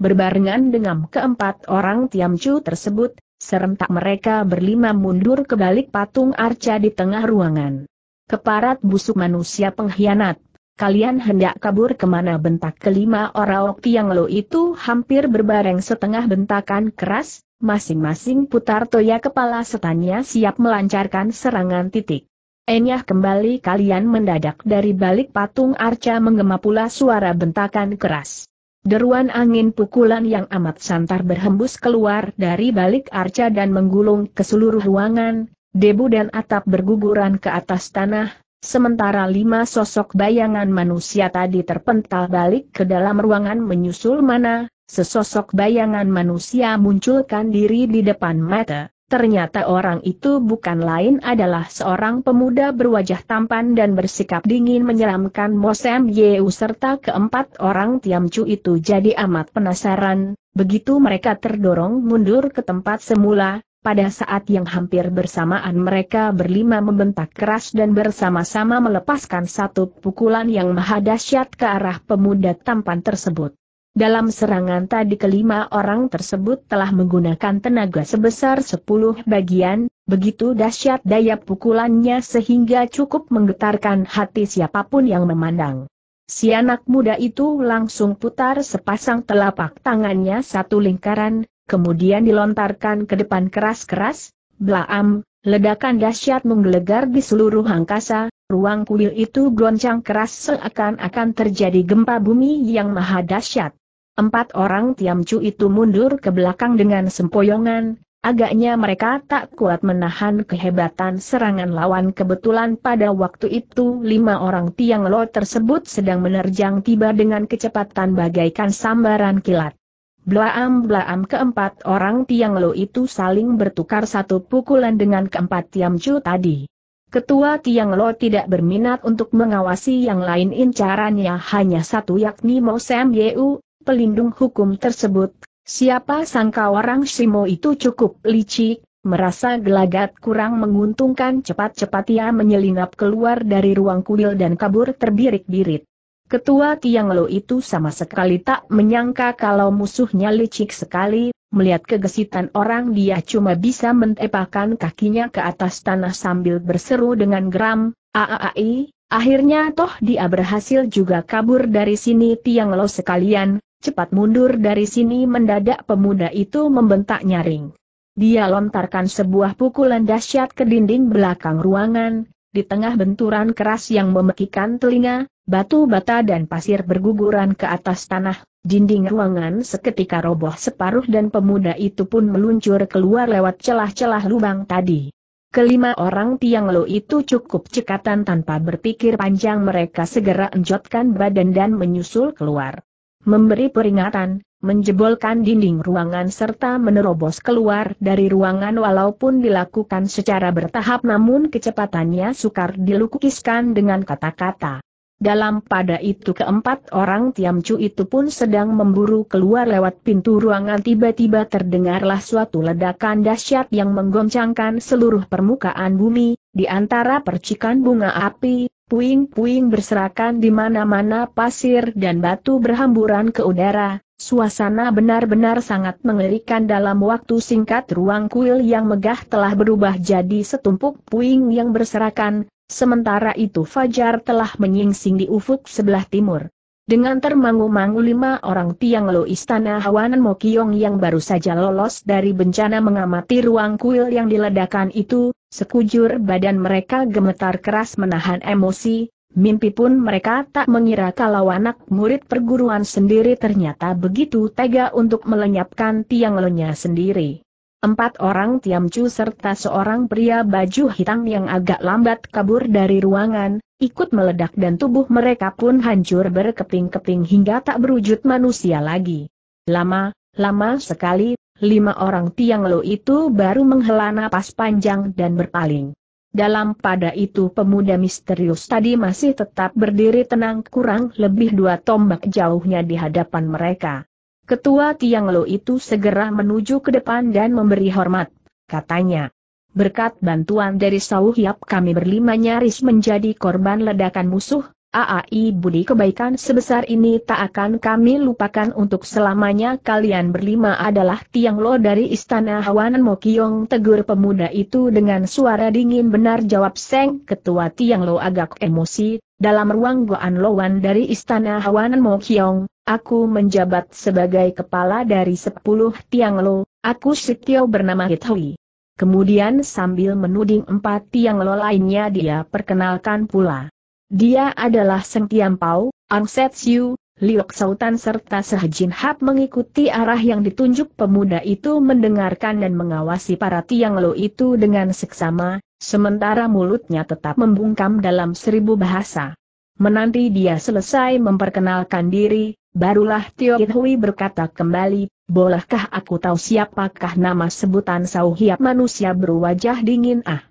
Berbarengan dengan keempat orang Tiamcu tersebut, serentak mereka berlima mundur ke balik patung arca di tengah ruangan. Keparat busuk manusia pengkhianat, Kalian hendak kabur kemana bentak kelima orang Tiang Lo itu hampir berbareng setengah bentakan keras, masing-masing putar toya kepala setannya siap melancarkan serangan titik. Enyah kembali kalian mendadak dari balik patung arca menggema pula suara bentakan keras. Deruan angin pukulan yang amat santar berhembus keluar dari balik arca dan menggulung ke seluruh ruangan, debu dan atap berguguran ke atas tanah, Sementara lima sosok bayangan manusia tadi terpental balik ke dalam ruangan menyusul mana, sesosok bayangan manusia munculkan diri di depan mata. Ternyata orang itu bukan lain adalah seorang pemuda berwajah tampan dan bersikap dingin menyeramkan Mosem Yeu serta keempat orang Chu itu jadi amat penasaran, begitu mereka terdorong mundur ke tempat semula, pada saat yang hampir bersamaan mereka berlima membentak keras dan bersama-sama melepaskan satu pukulan yang maha dahsyat ke arah pemuda tampan tersebut. Dalam serangan tadi kelima orang tersebut telah menggunakan tenaga sebesar sepuluh bagian, begitu dahsyat daya pukulannya sehingga cukup menggetarkan hati siapapun yang memandang. Si anak muda itu langsung putar sepasang telapak tangannya satu lingkaran, kemudian dilontarkan ke depan keras-keras, blaam, ledakan dahsyat menggelegar di seluruh angkasa, ruang kuil itu goncang keras seakan-akan terjadi gempa bumi yang maha dahsyat. Empat orang Tiamcu itu mundur ke belakang dengan sempoyongan, agaknya mereka tak kuat menahan kehebatan serangan lawan kebetulan pada waktu itu lima orang Tiang Lo tersebut sedang menerjang tiba dengan kecepatan bagaikan sambaran kilat. Blaam-blaam keempat orang Tiang Lo itu saling bertukar satu pukulan dengan keempat tiang Chu tadi. Ketua Tiang Lo tidak berminat untuk mengawasi yang lain incarannya hanya satu yakni Mo Sam Yeu, pelindung hukum tersebut. Siapa sangka orang Simo itu cukup licik, merasa gelagat kurang menguntungkan cepat-cepat ia menyelinap keluar dari ruang kuil dan kabur terbirik-birit. Ketua Tiang Lo itu sama sekali tak menyangka kalau musuhnya licik sekali, melihat kegesitan orang dia cuma bisa mentepakan kakinya ke atas tanah sambil berseru dengan geram, Aaai, akhirnya toh dia berhasil juga kabur dari sini Tiang Lo sekalian, cepat mundur dari sini mendadak pemuda itu membentak nyaring. Dia lontarkan sebuah pukulan dahsyat ke dinding belakang ruangan, di tengah benturan keras yang memekikan telinga, batu bata dan pasir berguguran ke atas tanah, dinding ruangan seketika roboh separuh dan pemuda itu pun meluncur keluar lewat celah-celah lubang tadi. Kelima orang tiang lo itu cukup cekatan tanpa berpikir panjang mereka segera enjotkan badan dan menyusul keluar. Memberi peringatan, menjebolkan dinding ruangan serta menerobos keluar dari ruangan walaupun dilakukan secara bertahap namun kecepatannya sukar dilukiskan dengan kata-kata. Dalam pada itu keempat orang Tiamcu itu pun sedang memburu keluar lewat pintu ruangan tiba-tiba terdengarlah suatu ledakan dahsyat yang menggoncangkan seluruh permukaan bumi, di antara percikan bunga api, puing-puing berserakan di mana-mana pasir dan batu berhamburan ke udara, Suasana benar-benar sangat mengerikan dalam waktu singkat ruang kuil yang megah telah berubah jadi setumpuk puing yang berserakan, sementara itu Fajar telah menyingsing di ufuk sebelah timur. Dengan termangu-mangu lima orang tiang lo istana Hawanan Mokiong yang baru saja lolos dari bencana mengamati ruang kuil yang diledakan itu, sekujur badan mereka gemetar keras menahan emosi, Mimpi pun mereka tak mengira kalau anak murid perguruan sendiri ternyata begitu tega untuk melenyapkan tiang lenya sendiri. Empat orang Tiamcu serta seorang pria baju hitam yang agak lambat kabur dari ruangan, ikut meledak dan tubuh mereka pun hancur berkeping-keping hingga tak berwujud manusia lagi. Lama, lama sekali, lima orang Tiang Lo itu baru menghela napas panjang dan berpaling. Dalam pada itu pemuda misterius tadi masih tetap berdiri tenang kurang lebih dua tombak jauhnya di hadapan mereka. Ketua Tiang Lo itu segera menuju ke depan dan memberi hormat, katanya. Berkat bantuan dari Sauhiap kami berlima nyaris menjadi korban ledakan musuh, AAI Budi kebaikan sebesar ini tak akan kami lupakan untuk selamanya kalian berlima adalah tiang lo dari istana Hawan Mokyong tegur pemuda itu dengan suara dingin benar jawab Seng ketua tiang lo agak emosi, dalam ruang goan loan dari istana Hawan Mokyong, aku menjabat sebagai kepala dari sepuluh tiang lo, aku Sikyo bernama Hithui. Kemudian sambil menuding empat tiang lo lainnya dia perkenalkan pula. Dia adalah Seng Tiampau, Ang Siu, Liok Sautan serta Sehjin Hap mengikuti arah yang ditunjuk pemuda itu mendengarkan dan mengawasi para Tiang Lo itu dengan seksama, sementara mulutnya tetap membungkam dalam seribu bahasa. Menanti dia selesai memperkenalkan diri, barulah Tio Hui berkata kembali, bolehkah aku tahu siapakah nama sebutan Sauhiap manusia berwajah dingin ah?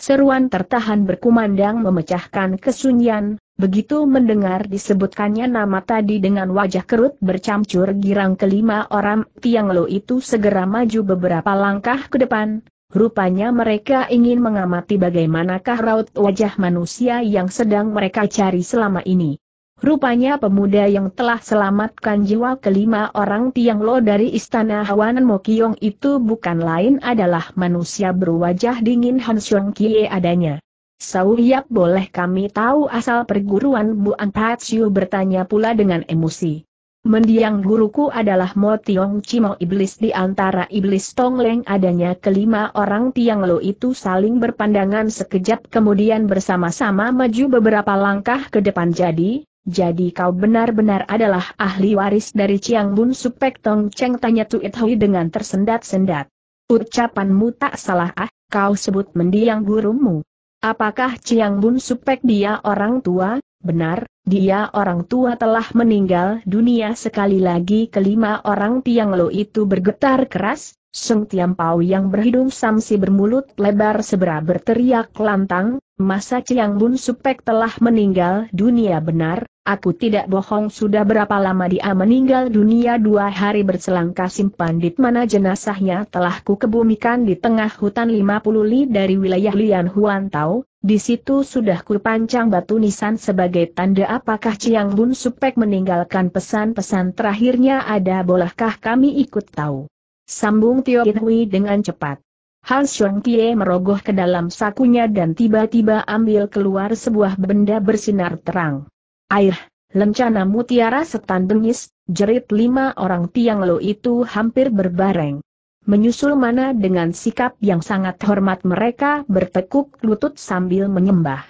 Seruan tertahan berkumandang memecahkan kesunyian, begitu mendengar disebutkannya nama tadi dengan wajah kerut bercampur girang kelima orang Tiang Lo itu segera maju beberapa langkah ke depan, rupanya mereka ingin mengamati bagaimanakah raut wajah manusia yang sedang mereka cari selama ini. Rupanya pemuda yang telah selamatkan jiwa kelima orang Tiang Lo dari istana Hawanan Mokiong itu bukan lain adalah manusia berwajah dingin Han Xiong Kie adanya. Yap boleh kami tahu asal perguruan Bu Patsiu bertanya pula dengan emosi. Mendiang guruku adalah Mo Tiong Cimo Iblis di antara Iblis Tong Leng adanya kelima orang Tiang Lo itu saling berpandangan sekejap kemudian bersama-sama maju beberapa langkah ke depan jadi, jadi kau benar-benar adalah ahli waris dari Ciang Bun Supek Tong Cheng tanya Tuit Hui dengan tersendat-sendat. Ucapanmu tak salah ah, kau sebut mendiang gurumu. Apakah Ciang Bun Supek dia orang tua? Benar, dia orang tua telah meninggal dunia sekali lagi kelima orang Tiang Lo itu bergetar keras, Seng Tiam Pau yang berhidung samsi bermulut lebar sebera berteriak lantang, masa Ciang Bun Supek telah meninggal dunia benar, aku tidak bohong sudah berapa lama dia meninggal dunia dua hari berselang Kasim Pandit mana jenazahnya telah kukebumikan di tengah hutan lima puluh li dari wilayah Lian Huan Tau, di situ sudah kupancang batu nisan sebagai tanda apakah Ciang Bun Supek meninggalkan pesan-pesan terakhirnya ada bolehkah kami ikut tahu. Sambung Tio Hui dengan cepat. Han Xiong Kie merogoh ke dalam sakunya dan tiba-tiba ambil keluar sebuah benda bersinar terang. Air, lencana mutiara setan bengis, jerit lima orang tiang lo itu hampir berbareng. Menyusul mana dengan sikap yang sangat hormat mereka bertekuk lutut sambil menyembah.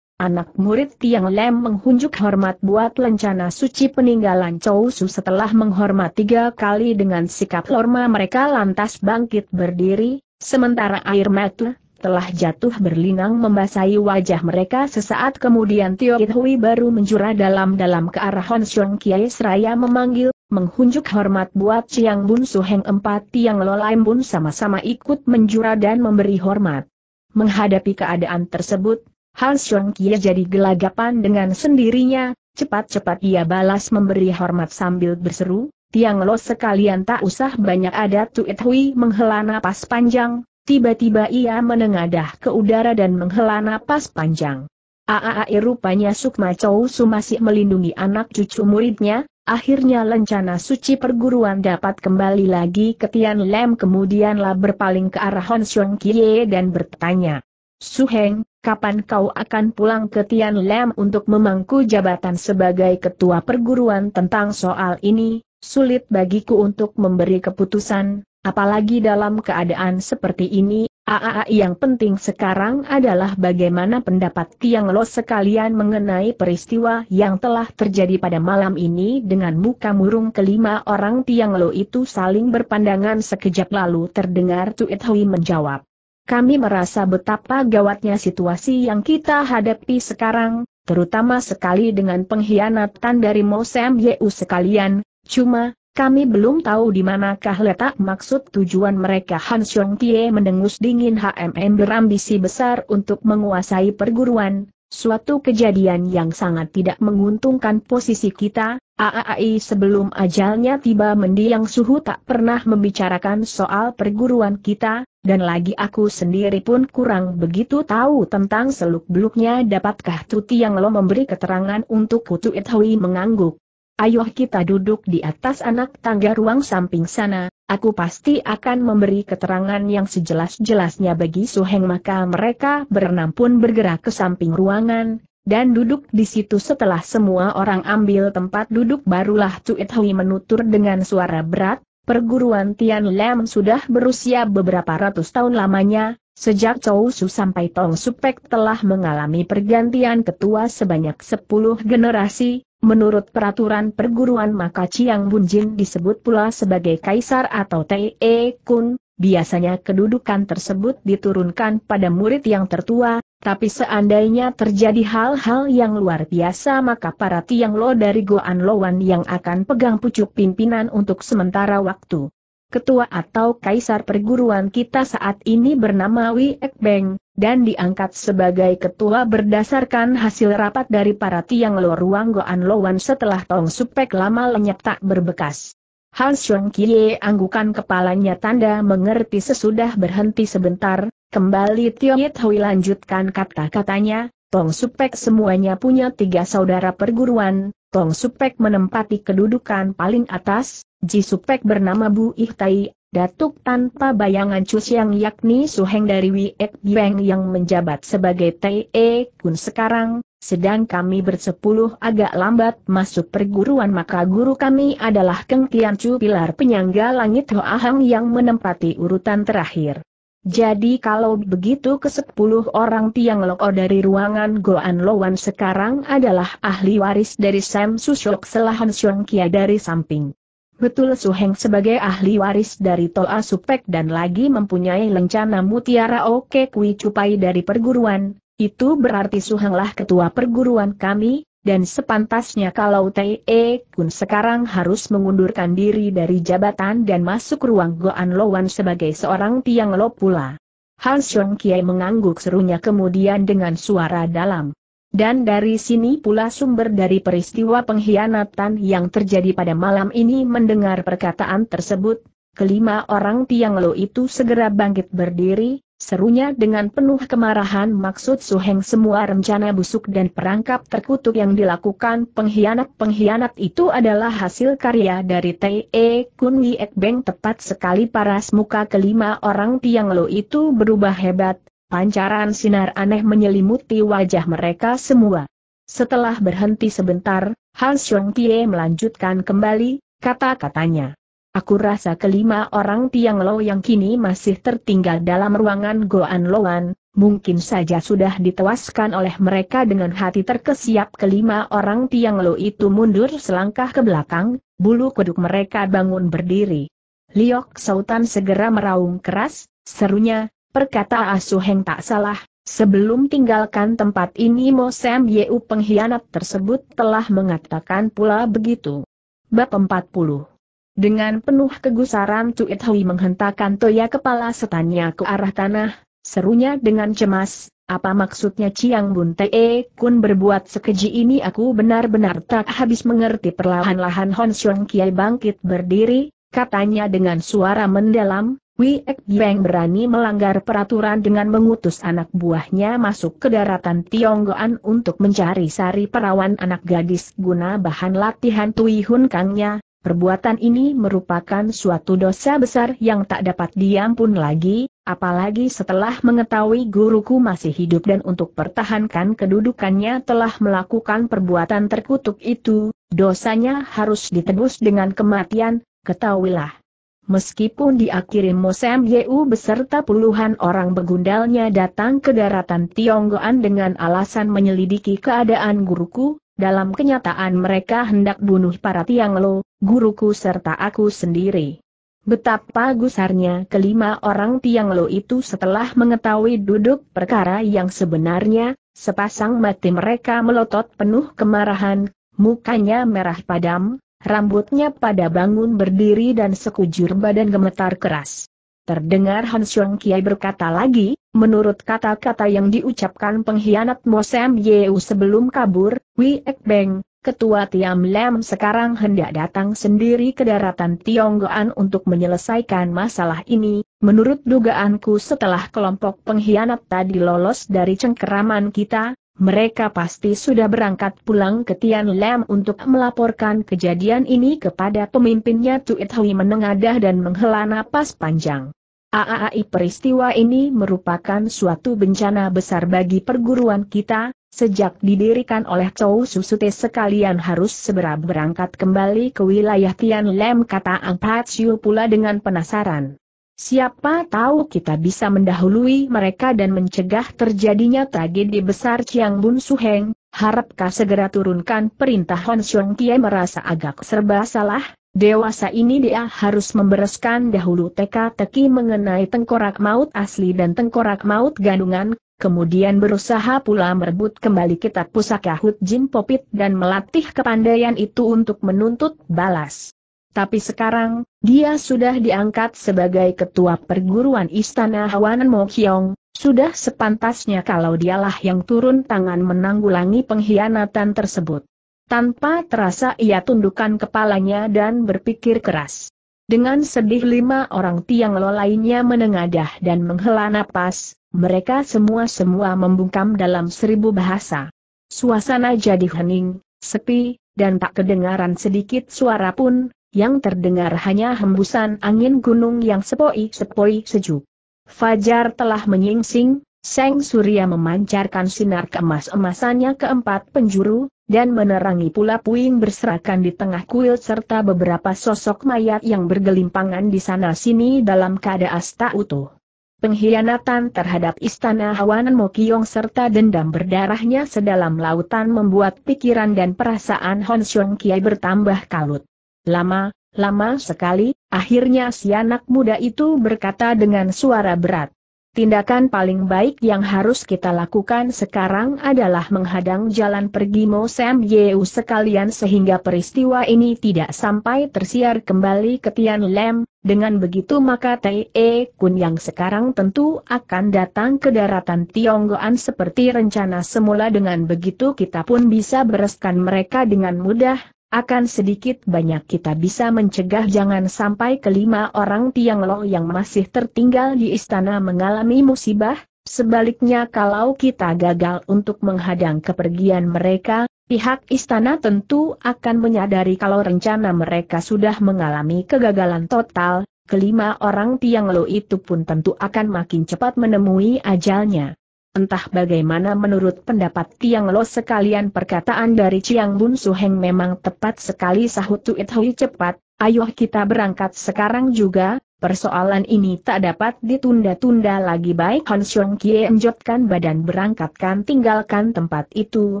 Anak murid Tiang Lem menghunjuk hormat buat lencana suci peninggalan Chow Su setelah menghormat tiga kali dengan sikap lorma mereka lantas bangkit berdiri, sementara air mata telah jatuh berlinang membasahi wajah mereka sesaat kemudian Tio Hui baru menjura dalam-dalam ke arah Hon Xiong Kiai Seraya memanggil, menghunjuk hormat buat Chiang Bun Su Heng empat Tiang Lolaim Bun sama-sama ikut menjura dan memberi hormat. Menghadapi keadaan tersebut, Han Sung Kie jadi gelagapan dengan sendirinya, cepat-cepat ia balas memberi hormat sambil berseru, Tiang Lo sekalian tak usah banyak ada Tuit Hui menghela napas panjang, tiba-tiba ia menengadah ke udara dan menghela napas panjang. Aaai rupanya Sukma Chow Su masih melindungi anak cucu muridnya, akhirnya lencana suci perguruan dapat kembali lagi ke Tian Lem kemudianlah berpaling ke arah Hon Sung Kie dan bertanya. Su Heng kapan kau akan pulang ke Tian Lam untuk memangku jabatan sebagai ketua perguruan tentang soal ini, sulit bagiku untuk memberi keputusan, apalagi dalam keadaan seperti ini, AAA yang penting sekarang adalah bagaimana pendapat Tiang Lo sekalian mengenai peristiwa yang telah terjadi pada malam ini dengan muka murung kelima orang Tiang Lo itu saling berpandangan sekejap lalu terdengar Tuit Hui menjawab kami merasa betapa gawatnya situasi yang kita hadapi sekarang, terutama sekali dengan pengkhianatan dari Mosem Yeu sekalian, cuma, kami belum tahu di manakah letak maksud tujuan mereka Han Xiong Tie mendengus dingin HMM berambisi besar untuk menguasai perguruan, suatu kejadian yang sangat tidak menguntungkan posisi kita, AAI sebelum ajalnya tiba mendiang suhu tak pernah membicarakan soal perguruan kita, dan lagi aku sendiri pun kurang begitu tahu tentang seluk-beluknya dapatkah Tuti yang lo memberi keterangan untuk Kutu Itawi mengangguk. Ayo kita duduk di atas anak tangga ruang samping sana, aku pasti akan memberi keterangan yang sejelas-jelasnya bagi Suheng maka mereka berenam pun bergerak ke samping ruangan, dan duduk di situ setelah semua orang ambil tempat duduk barulah Cuit Hui menutur dengan suara berat, Perguruan Tian Lam sudah berusia beberapa ratus tahun lamanya, sejak Chou Su sampai Tong Supek telah mengalami pergantian ketua sebanyak sepuluh generasi, Menurut peraturan perguruan maka Chiang Bunjin disebut pula sebagai kaisar atau Tae Kun, biasanya kedudukan tersebut diturunkan pada murid yang tertua, tapi seandainya terjadi hal-hal yang luar biasa maka para tiang lo dari Goan loan yang akan pegang pucuk pimpinan untuk sementara waktu. Ketua atau Kaisar perguruan kita saat ini bernama Wi Beng, dan diangkat sebagai ketua berdasarkan hasil rapat dari para tiang lo ruang Goan loan setelah Tong Supek lama lenyap tak berbekas. Han Xiong Kie anggukan kepalanya tanda mengerti sesudah berhenti sebentar, Kembali Tio Yit Hui lanjutkan kata-katanya, Tong Supek semuanya punya tiga saudara perguruan, Tong Supek menempati kedudukan paling atas, Ji Supek bernama Bu Ihtai, Datuk tanpa bayangan Cus yang yakni Suheng dari Wiek Bieng yang menjabat sebagai T.E. Kun sekarang, sedang kami bersepuluh agak lambat masuk perguruan maka guru kami adalah Keng Tian Chu Pilar penyangga langit Hoa Hang yang menempati urutan terakhir. Jadi kalau begitu ke sepuluh orang Tiang Loko dari ruangan Goan Lowan sekarang adalah ahli waris dari Sam Sushok Selahan Siong Kia dari samping. Betul Suheng sebagai ahli waris dari Toa Supek dan lagi mempunyai lencana mutiara Oke Kui Cupai dari perguruan, itu berarti Suhenglah ketua perguruan kami, dan sepantasnya kalau T.E. Kun sekarang harus mengundurkan diri dari jabatan dan masuk ruang Goan Lowan sebagai seorang tiang lo pula. Han Xiong Kiai mengangguk serunya kemudian dengan suara dalam. Dan dari sini pula sumber dari peristiwa pengkhianatan yang terjadi pada malam ini mendengar perkataan tersebut, kelima orang Tiang Lo itu segera bangkit berdiri, Serunya dengan penuh kemarahan maksud Suheng semua rencana busuk dan perangkap terkutuk yang dilakukan pengkhianat-pengkhianat itu adalah hasil karya dari T.E. Kun Wiek Beng tepat sekali paras muka kelima orang Tiang Lo itu berubah hebat, pancaran sinar aneh menyelimuti wajah mereka semua. Setelah berhenti sebentar, Hans Xiong Tie melanjutkan kembali, kata-katanya. Aku rasa kelima orang Tiang Lo yang kini masih tertinggal dalam ruangan Goan Loan, mungkin saja sudah ditewaskan oleh mereka dengan hati terkesiap kelima orang Tiang Lo itu mundur selangkah ke belakang, bulu kuduk mereka bangun berdiri. Liok Sautan segera meraung keras, serunya, perkata Asu Heng tak salah, sebelum tinggalkan tempat ini Mo Sam Yeu pengkhianat tersebut telah mengatakan pula begitu. Bab 40 dengan penuh kegusaran Cuit Hui menghentakkan toya kepala setannya ke arah tanah, serunya dengan cemas, apa maksudnya Ciang Bun Tee Kun berbuat sekeji ini aku benar-benar tak habis mengerti perlahan-lahan Hon Xiong Kiai bangkit berdiri, katanya dengan suara mendalam, Wei Ek Beng berani melanggar peraturan dengan mengutus anak buahnya masuk ke daratan Tionggoan untuk mencari sari perawan anak gadis guna bahan latihan Tui Hun Kangnya, Perbuatan ini merupakan suatu dosa besar yang tak dapat diampun lagi, apalagi setelah mengetahui guruku masih hidup dan untuk pertahankan kedudukannya telah melakukan perbuatan terkutuk itu, dosanya harus ditebus dengan kematian, ketahuilah. Meskipun diakhiri Mosem Yeu beserta puluhan orang begundalnya datang ke daratan Tionggoan dengan alasan menyelidiki keadaan guruku, dalam kenyataan mereka hendak bunuh para tiang lo, guruku serta aku sendiri. Betapa gusarnya kelima orang tiang lo itu setelah mengetahui duduk perkara yang sebenarnya, sepasang mati mereka melotot penuh kemarahan, mukanya merah padam, rambutnya pada bangun berdiri dan sekujur badan gemetar keras. Terdengar Han Xiong Kiai berkata lagi, menurut kata-kata yang diucapkan pengkhianat Mo Sam Yeu sebelum kabur, Wei Ek Beng, Ketua Tiam Lam sekarang hendak datang sendiri ke daratan Tionggoan untuk menyelesaikan masalah ini, menurut dugaanku setelah kelompok pengkhianat tadi lolos dari cengkeraman kita, mereka pasti sudah berangkat pulang ke Tian Lam untuk melaporkan kejadian ini kepada pemimpinnya Tuit Hui menengadah dan menghela napas panjang. AAI peristiwa ini merupakan suatu bencana besar bagi perguruan kita, sejak didirikan oleh Chou Susute sekalian harus segera berangkat kembali ke wilayah Tian Lam kata Ang Pat pula dengan penasaran. Siapa tahu kita bisa mendahului mereka dan mencegah terjadinya tragedi besar Chiang Bun Suheng, harapkah segera turunkan perintah Hon Xiong Kie merasa agak serba salah, dewasa ini dia harus membereskan dahulu teka-teki mengenai tengkorak maut asli dan tengkorak maut gandungan, kemudian berusaha pula merebut kembali kitab pusaka Hut Jin Popit dan melatih kepandaian itu untuk menuntut balas tapi sekarang, dia sudah diangkat sebagai ketua perguruan istana Hawanan Mokyong, sudah sepantasnya kalau dialah yang turun tangan menanggulangi pengkhianatan tersebut. Tanpa terasa ia tundukkan kepalanya dan berpikir keras. Dengan sedih lima orang tiang lo lainnya menengadah dan menghela napas, mereka semua-semua membungkam dalam seribu bahasa. Suasana jadi hening, sepi, dan tak kedengaran sedikit suara pun, yang terdengar hanya hembusan angin gunung yang sepoi-sepoi sejuk. Fajar telah menyingsing, Seng Surya memancarkan sinar keemas-emasannya ke empat penjuru, dan menerangi pula puing berserakan di tengah kuil serta beberapa sosok mayat yang bergelimpangan di sana-sini dalam keadaan tak utuh. Pengkhianatan terhadap istana Hawanan Mokiong serta dendam berdarahnya sedalam lautan membuat pikiran dan perasaan Hon Xiong Kiai bertambah kalut. Lama, lama sekali, akhirnya si anak muda itu berkata dengan suara berat. Tindakan paling baik yang harus kita lakukan sekarang adalah menghadang jalan pergi Mo Sam Yeu sekalian sehingga peristiwa ini tidak sampai tersiar kembali ke Tian Lem, dengan begitu maka Tai E Kun yang sekarang tentu akan datang ke daratan Tionggoan seperti rencana semula dengan begitu kita pun bisa bereskan mereka dengan mudah, akan sedikit banyak kita bisa mencegah jangan sampai kelima orang Tiang Lo yang masih tertinggal di istana mengalami musibah, sebaliknya kalau kita gagal untuk menghadang kepergian mereka, pihak istana tentu akan menyadari kalau rencana mereka sudah mengalami kegagalan total, kelima orang Tiang Lo itu pun tentu akan makin cepat menemui ajalnya. Entah bagaimana menurut pendapat Tiang Lo sekalian perkataan dari Chiang Bun Suheng memang tepat sekali sahut Tuit Hui cepat, ayo kita berangkat sekarang juga, persoalan ini tak dapat ditunda-tunda lagi baik Han Xiong Kie enjotkan badan berangkatkan tinggalkan tempat itu,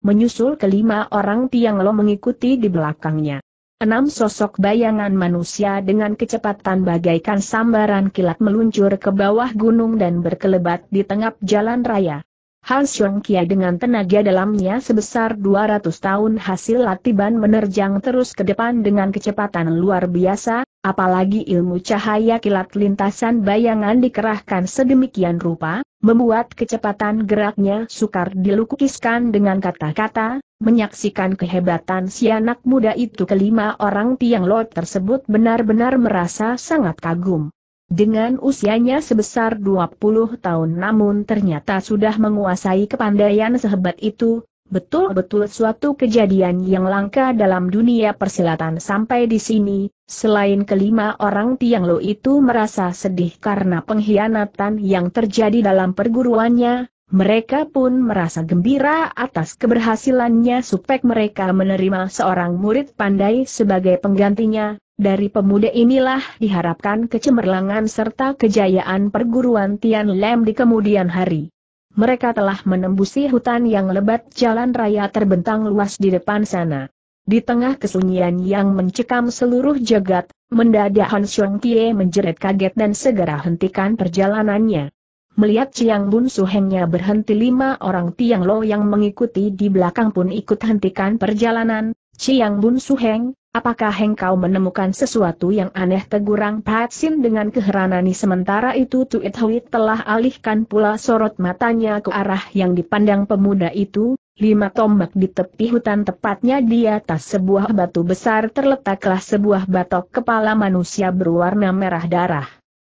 menyusul kelima orang Tiang Lo mengikuti di belakangnya. Enam sosok bayangan manusia dengan kecepatan bagaikan sambaran kilat meluncur ke bawah gunung dan berkelebat di tengah jalan raya. Han Xiong Kia dengan tenaga dalamnya sebesar 200 tahun hasil latiban menerjang terus ke depan dengan kecepatan luar biasa, apalagi ilmu cahaya kilat lintasan bayangan dikerahkan sedemikian rupa, membuat kecepatan geraknya sukar dilukiskan dengan kata-kata, menyaksikan kehebatan si anak muda itu kelima orang tiang lot tersebut benar-benar merasa sangat kagum. Dengan usianya sebesar 20 tahun namun ternyata sudah menguasai kepandaian sehebat itu, Betul-betul suatu kejadian yang langka dalam dunia persilatan sampai di sini, selain kelima orang Tiang Lo itu merasa sedih karena pengkhianatan yang terjadi dalam perguruannya, mereka pun merasa gembira atas keberhasilannya supek mereka menerima seorang murid pandai sebagai penggantinya. Dari pemuda inilah diharapkan kecemerlangan serta kejayaan perguruan Tian Lem di kemudian hari mereka telah menembusi hutan yang lebat jalan raya terbentang luas di depan sana. Di tengah kesunyian yang mencekam seluruh jagat, mendadak Han Xiong Tie menjerit kaget dan segera hentikan perjalanannya. Melihat Chiang Bun Hengnya berhenti lima orang Tiang Lo yang mengikuti di belakang pun ikut hentikan perjalanan, Chiang Bun Heng. Apakah engkau menemukan sesuatu yang aneh tegurang Sin dengan keheranan sementara itu Tuit Hui telah alihkan pula sorot matanya ke arah yang dipandang pemuda itu, lima tombak di tepi hutan tepatnya di atas sebuah batu besar terletaklah sebuah batok kepala manusia berwarna merah darah.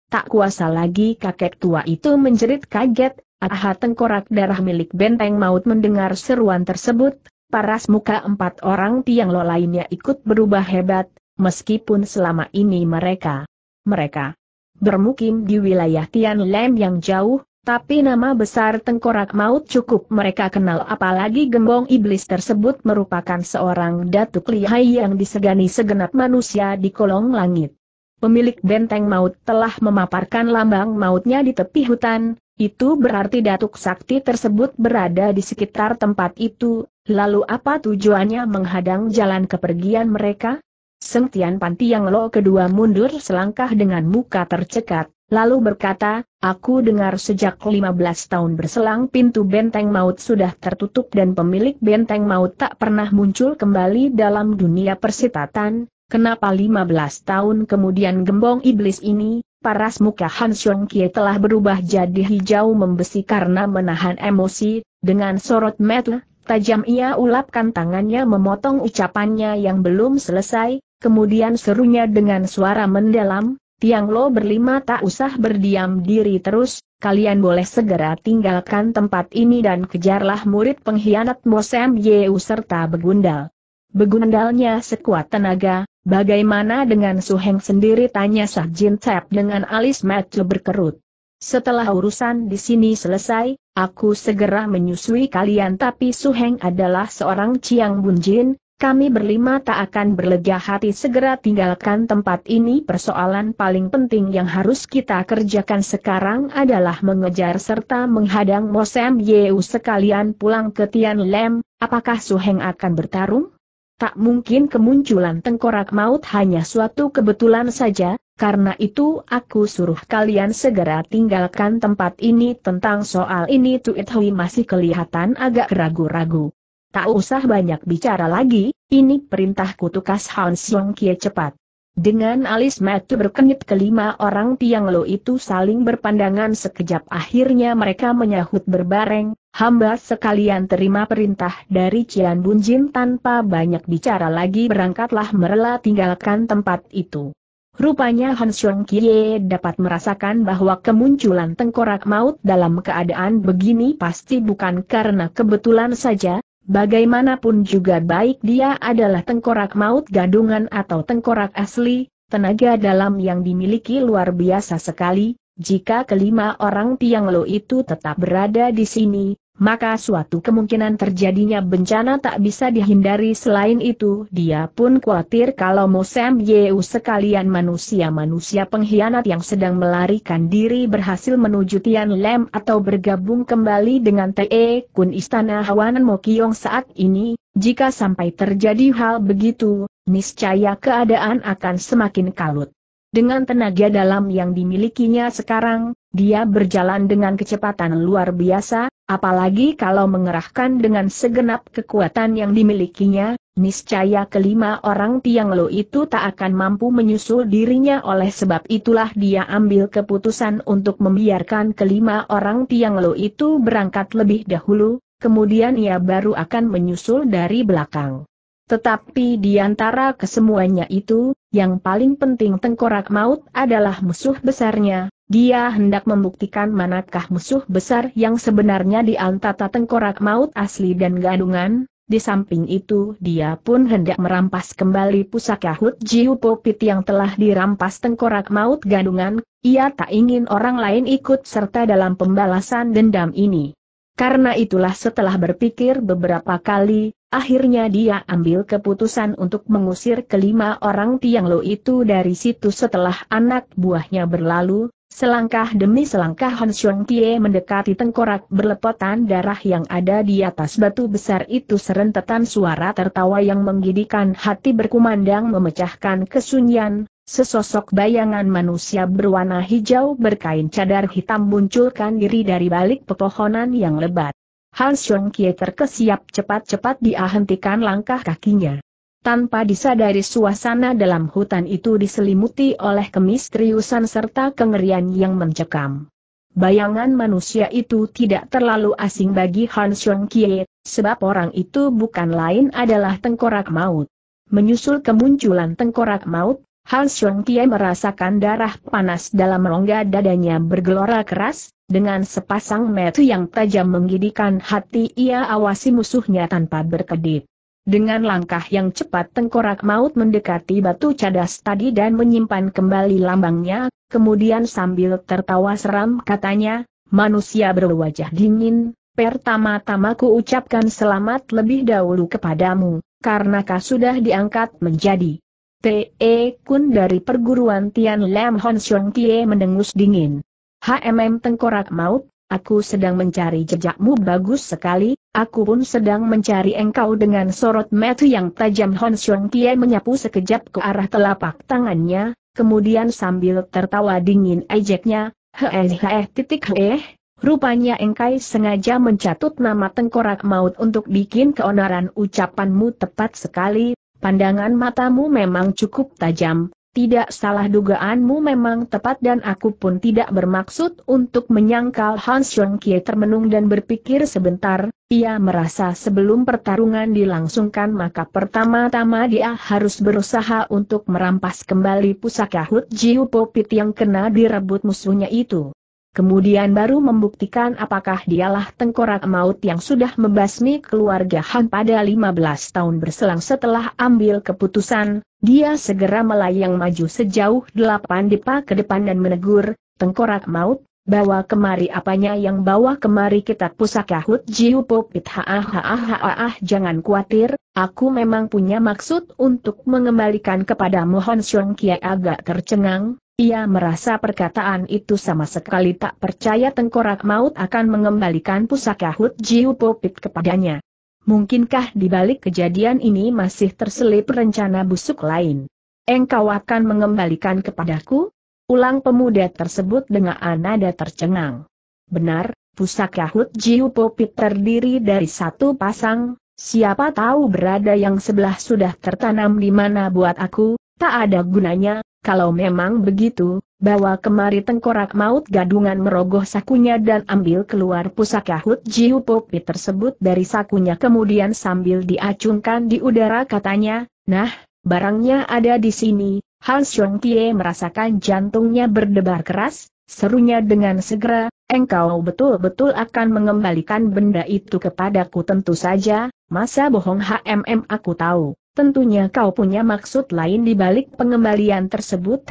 Tak kuasa lagi kakek tua itu menjerit kaget, aha tengkorak darah milik benteng maut mendengar seruan tersebut, paras muka empat orang Tiang Lo lainnya ikut berubah hebat, meskipun selama ini mereka, mereka bermukim di wilayah Tian Lem yang jauh, tapi nama besar Tengkorak Maut cukup mereka kenal apalagi gembong iblis tersebut merupakan seorang datuk lihai yang disegani segenap manusia di kolong langit. Pemilik benteng maut telah memaparkan lambang mautnya di tepi hutan, itu berarti Datuk Sakti tersebut berada di sekitar tempat itu, lalu apa tujuannya menghadang jalan kepergian mereka? Sengtian Panti yang lo kedua mundur selangkah dengan muka tercekat, lalu berkata, aku dengar sejak 15 tahun berselang pintu benteng maut sudah tertutup dan pemilik benteng maut tak pernah muncul kembali dalam dunia persitatan, kenapa 15 tahun kemudian gembong iblis ini, Paras muka Han Xiong Kie telah berubah jadi hijau membesi karena menahan emosi, dengan sorot mata, tajam ia ulapkan tangannya memotong ucapannya yang belum selesai, kemudian serunya dengan suara mendalam, Tiang Lo berlima tak usah berdiam diri terus, kalian boleh segera tinggalkan tempat ini dan kejarlah murid pengkhianat Mosem Yeu serta begundal. Begundalnya sekuat tenaga, Bagaimana dengan Su Heng sendiri tanya Sah Jin Tep dengan alis mata berkerut. Setelah urusan di sini selesai, aku segera menyusui kalian tapi Su Heng adalah seorang Ciang Bunjin, kami berlima tak akan berlega hati segera tinggalkan tempat ini persoalan paling penting yang harus kita kerjakan sekarang adalah mengejar serta menghadang Mosem Yeu sekalian pulang ke Tian Lem, apakah Su Heng akan bertarung? Tak mungkin kemunculan tengkorak maut hanya suatu kebetulan saja, karena itu aku suruh kalian segera tinggalkan tempat ini tentang soal ini Tuit Hui masih kelihatan agak ragu-ragu. Tak usah banyak bicara lagi, ini perintahku tukas Hans Yong Kie cepat. Dengan alis mata berkenit kelima orang tiang lo itu saling berpandangan sekejap akhirnya mereka menyahut berbareng, hamba sekalian terima perintah dari Cian Bunjin tanpa banyak bicara lagi berangkatlah merela tinggalkan tempat itu. Rupanya Han Xiong Kie dapat merasakan bahwa kemunculan tengkorak maut dalam keadaan begini pasti bukan karena kebetulan saja, Bagaimanapun juga baik dia adalah tengkorak maut gadungan atau tengkorak asli, tenaga dalam yang dimiliki luar biasa sekali, jika kelima orang Tianglo itu tetap berada di sini, maka suatu kemungkinan terjadinya bencana tak bisa dihindari selain itu dia pun khawatir kalau Mosem Yeu sekalian manusia-manusia pengkhianat yang sedang melarikan diri berhasil menuju Tian Lem atau bergabung kembali dengan Te Kun Istana Hawanan Mokyong saat ini, jika sampai terjadi hal begitu, niscaya keadaan akan semakin kalut. Dengan tenaga dalam yang dimilikinya sekarang, dia berjalan dengan kecepatan luar biasa, apalagi kalau mengerahkan dengan segenap kekuatan yang dimilikinya, niscaya kelima orang Tiang Lo itu tak akan mampu menyusul dirinya oleh sebab itulah dia ambil keputusan untuk membiarkan kelima orang Tiang Lo itu berangkat lebih dahulu, kemudian ia baru akan menyusul dari belakang. Tetapi di antara kesemuanya itu, yang paling penting tengkorak maut adalah musuh besarnya, dia hendak membuktikan manakah musuh besar yang sebenarnya di antara tengkorak maut asli dan gadungan, di samping itu dia pun hendak merampas kembali pusaka Hut Jiu Popit yang telah dirampas tengkorak maut gadungan, ia tak ingin orang lain ikut serta dalam pembalasan dendam ini. Karena itulah setelah berpikir beberapa kali, Akhirnya dia ambil keputusan untuk mengusir kelima orang Tiang Lo itu dari situ setelah anak buahnya berlalu, selangkah demi selangkah Han Xiong Tie mendekati tengkorak berlepotan darah yang ada di atas batu besar itu serentetan suara tertawa yang menggidikan hati berkumandang memecahkan kesunyian, sesosok bayangan manusia berwarna hijau berkain cadar hitam munculkan diri dari balik pepohonan yang lebat. Han Sung Kie terkesiap cepat-cepat dihentikan langkah kakinya. Tanpa disadari suasana dalam hutan itu diselimuti oleh kemisteriusan serta kengerian yang mencekam. Bayangan manusia itu tidak terlalu asing bagi Han Sung Kie, sebab orang itu bukan lain adalah tengkorak maut. Menyusul kemunculan tengkorak maut, Han Sung Kie merasakan darah panas dalam rongga dadanya bergelora keras, dengan sepasang metu yang tajam menggidikan hati ia awasi musuhnya tanpa berkedip. Dengan langkah yang cepat tengkorak maut mendekati batu cadas tadi dan menyimpan kembali lambangnya, kemudian sambil tertawa seram katanya, manusia berwajah dingin, pertama-tama ku ucapkan selamat lebih dahulu kepadamu, karena kau sudah diangkat menjadi T.E. Kun dari perguruan Tian Lam Hon Xiong Tie mendengus dingin. HMM tengkorak maut, aku sedang mencari jejakmu bagus sekali, aku pun sedang mencari engkau dengan sorot metu yang tajam Hon Xiong Tie menyapu sekejap ke arah telapak tangannya, kemudian sambil tertawa dingin ejeknya, heh titik heh, Rupanya engkai sengaja mencatut nama tengkorak maut untuk bikin keonaran ucapanmu tepat sekali, Pandangan matamu memang cukup tajam, tidak salah dugaanmu memang tepat dan aku pun tidak bermaksud untuk menyangkal Hans Chong Kie termenung dan berpikir sebentar, ia merasa sebelum pertarungan dilangsungkan maka pertama-tama dia harus berusaha untuk merampas kembali pusaka Hut Jiu Popit yang kena direbut musuhnya itu. Kemudian baru membuktikan apakah dialah tengkorak maut yang sudah membasmi keluarga Han pada 15 tahun berselang setelah ambil keputusan, dia segera melayang maju sejauh delapan depa ke depan dan menegur, tengkorak maut, bawa kemari apanya yang bawa kemari kitab pusaka Hut Jiu Popit ha ah ha ah ha ah, ah, jangan khawatir, aku memang punya maksud untuk mengembalikan kepada Mohon siong Kia agak tercengang, ia merasa perkataan itu sama sekali tak percaya tengkorak maut akan mengembalikan pusaka Hut Jiu Popit kepadanya. Mungkinkah di balik kejadian ini masih terselip rencana busuk lain? Engkau akan mengembalikan kepadaku? Ulang pemuda tersebut dengan nada tercengang. Benar, pusaka Hut Jiu Popit terdiri dari satu pasang, siapa tahu berada yang sebelah sudah tertanam di mana buat aku, tak ada gunanya, kalau memang begitu, bawa kemari tengkorak maut gadungan merogoh sakunya dan ambil keluar pusaka Hut Jiu Popi tersebut dari sakunya kemudian sambil diacungkan di udara katanya, nah, barangnya ada di sini, Hans Xiong Tie merasakan jantungnya berdebar keras, serunya dengan segera, engkau betul-betul akan mengembalikan benda itu kepadaku tentu saja, masa bohong HMM aku tahu. Tentunya kau punya maksud lain di balik pengembalian tersebut.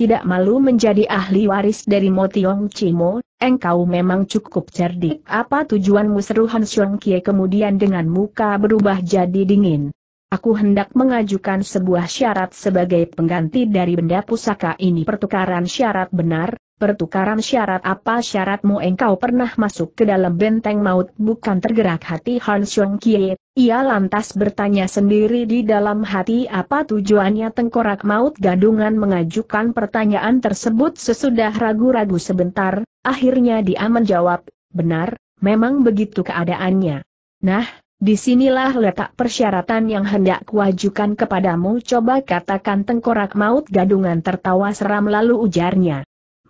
Tidak malu menjadi ahli waris dari Motiong Cimo, engkau memang cukup cerdik. Apa tujuanmu seru Han Xiong Kie kemudian dengan muka berubah jadi dingin. Aku hendak mengajukan sebuah syarat sebagai pengganti dari benda pusaka ini pertukaran syarat benar, pertukaran syarat apa syaratmu engkau pernah masuk ke dalam benteng maut bukan tergerak hati Han Xiong Kie. Ia lantas bertanya sendiri di dalam hati apa tujuannya tengkorak maut gadungan mengajukan pertanyaan tersebut sesudah ragu-ragu sebentar, akhirnya dia menjawab, benar, memang begitu keadaannya. Nah, disinilah letak persyaratan yang hendak kuajukan kepadamu coba katakan tengkorak maut gadungan tertawa seram lalu ujarnya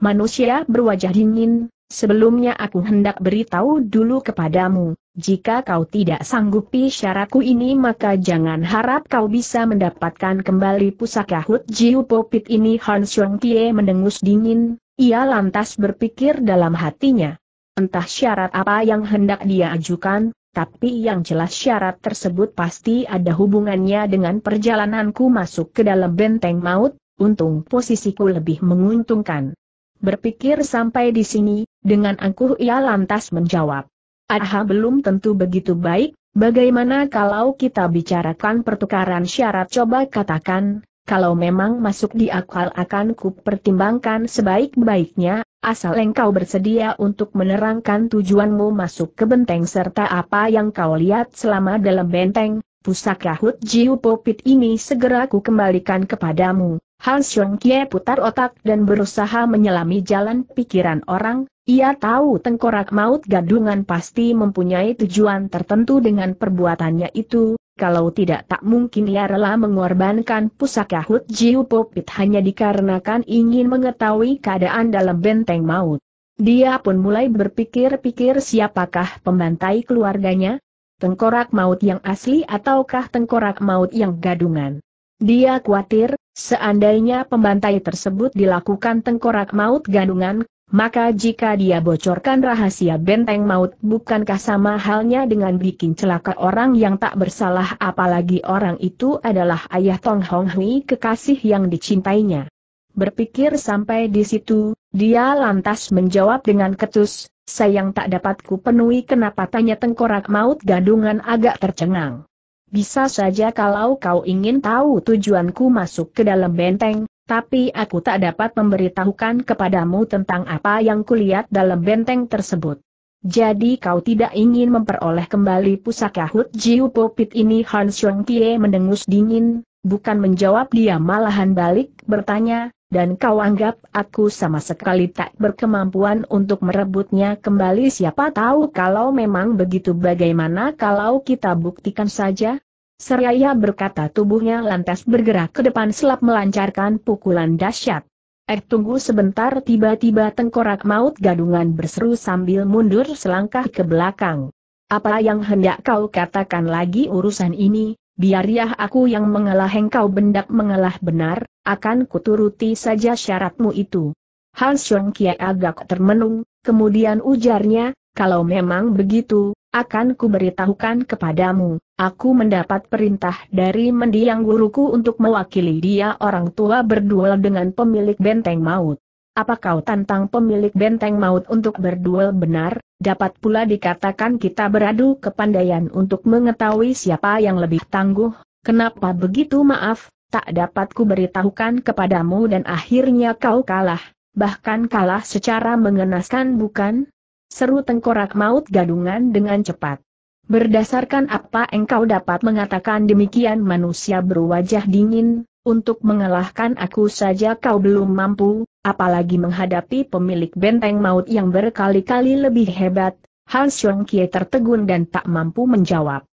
manusia berwajah dingin, sebelumnya aku hendak beritahu dulu kepadamu, jika kau tidak sanggupi syaratku ini maka jangan harap kau bisa mendapatkan kembali pusaka Hut Jiu Popit ini Han Xiong Tie mendengus dingin, ia lantas berpikir dalam hatinya. Entah syarat apa yang hendak dia ajukan, tapi yang jelas syarat tersebut pasti ada hubungannya dengan perjalananku masuk ke dalam benteng maut, untung posisiku lebih menguntungkan. Berpikir sampai di sini, dengan angkuh ia lantas menjawab. Aha belum tentu begitu baik, bagaimana kalau kita bicarakan pertukaran syarat coba katakan, kalau memang masuk di akal akan ku pertimbangkan sebaik-baiknya, asal engkau bersedia untuk menerangkan tujuanmu masuk ke benteng serta apa yang kau lihat selama dalam benteng, pusaka Hut Jiu Popit ini segera ku kembalikan kepadamu. Han Xiong Kie putar otak dan berusaha menyelami jalan pikiran orang, ia tahu tengkorak maut gadungan pasti mempunyai tujuan tertentu dengan perbuatannya itu, kalau tidak tak mungkin ia rela mengorbankan pusaka Hut Jiu Popit hanya dikarenakan ingin mengetahui keadaan dalam benteng maut. Dia pun mulai berpikir-pikir siapakah pembantai keluarganya, tengkorak maut yang asli ataukah tengkorak maut yang gadungan. Dia khawatir, seandainya pembantai tersebut dilakukan tengkorak maut gadungan, maka jika dia bocorkan rahasia benteng maut bukankah sama halnya dengan bikin celaka orang yang tak bersalah apalagi orang itu adalah ayah Tong Hong Hui kekasih yang dicintainya. Berpikir sampai di situ, dia lantas menjawab dengan ketus, sayang tak dapat ku penuhi kenapa tanya tengkorak maut gadungan agak tercengang. Bisa saja kalau kau ingin tahu tujuanku masuk ke dalam benteng, tapi aku tak dapat memberitahukan kepadamu tentang apa yang kulihat dalam benteng tersebut. Jadi kau tidak ingin memperoleh kembali pusaka Hut Jiu Popit ini Hans Yong Tie mendengus dingin, Bukan menjawab dia malahan balik, bertanya, dan kau anggap aku sama sekali tak berkemampuan untuk merebutnya kembali siapa tahu kalau memang begitu bagaimana kalau kita buktikan saja? Seraya berkata tubuhnya lantas bergerak ke depan selap melancarkan pukulan dahsyat. Eh tunggu sebentar tiba-tiba tengkorak maut gadungan berseru sambil mundur selangkah ke belakang. Apa yang hendak kau katakan lagi urusan ini, ya aku yang mengalah engkau bendak mengalah benar, akan kuturuti saja syaratmu itu. Han Xiong Kie agak termenung, kemudian ujarnya, kalau memang begitu, akan kuberitahukan kepadamu, aku mendapat perintah dari mendiang guruku untuk mewakili dia orang tua berduel dengan pemilik benteng maut. Apa kau tantang pemilik benteng maut untuk berduel benar? Dapat pula dikatakan kita beradu kepandaian untuk mengetahui siapa yang lebih tangguh. Kenapa begitu maaf, tak dapat ku beritahukan kepadamu dan akhirnya kau kalah. Bahkan kalah secara mengenaskan bukan? Seru tengkorak maut gadungan dengan cepat. Berdasarkan apa engkau dapat mengatakan demikian manusia berwajah dingin, untuk mengalahkan aku saja kau belum mampu, apalagi menghadapi pemilik benteng maut yang berkali-kali lebih hebat, Han Kie tertegun dan tak mampu menjawab.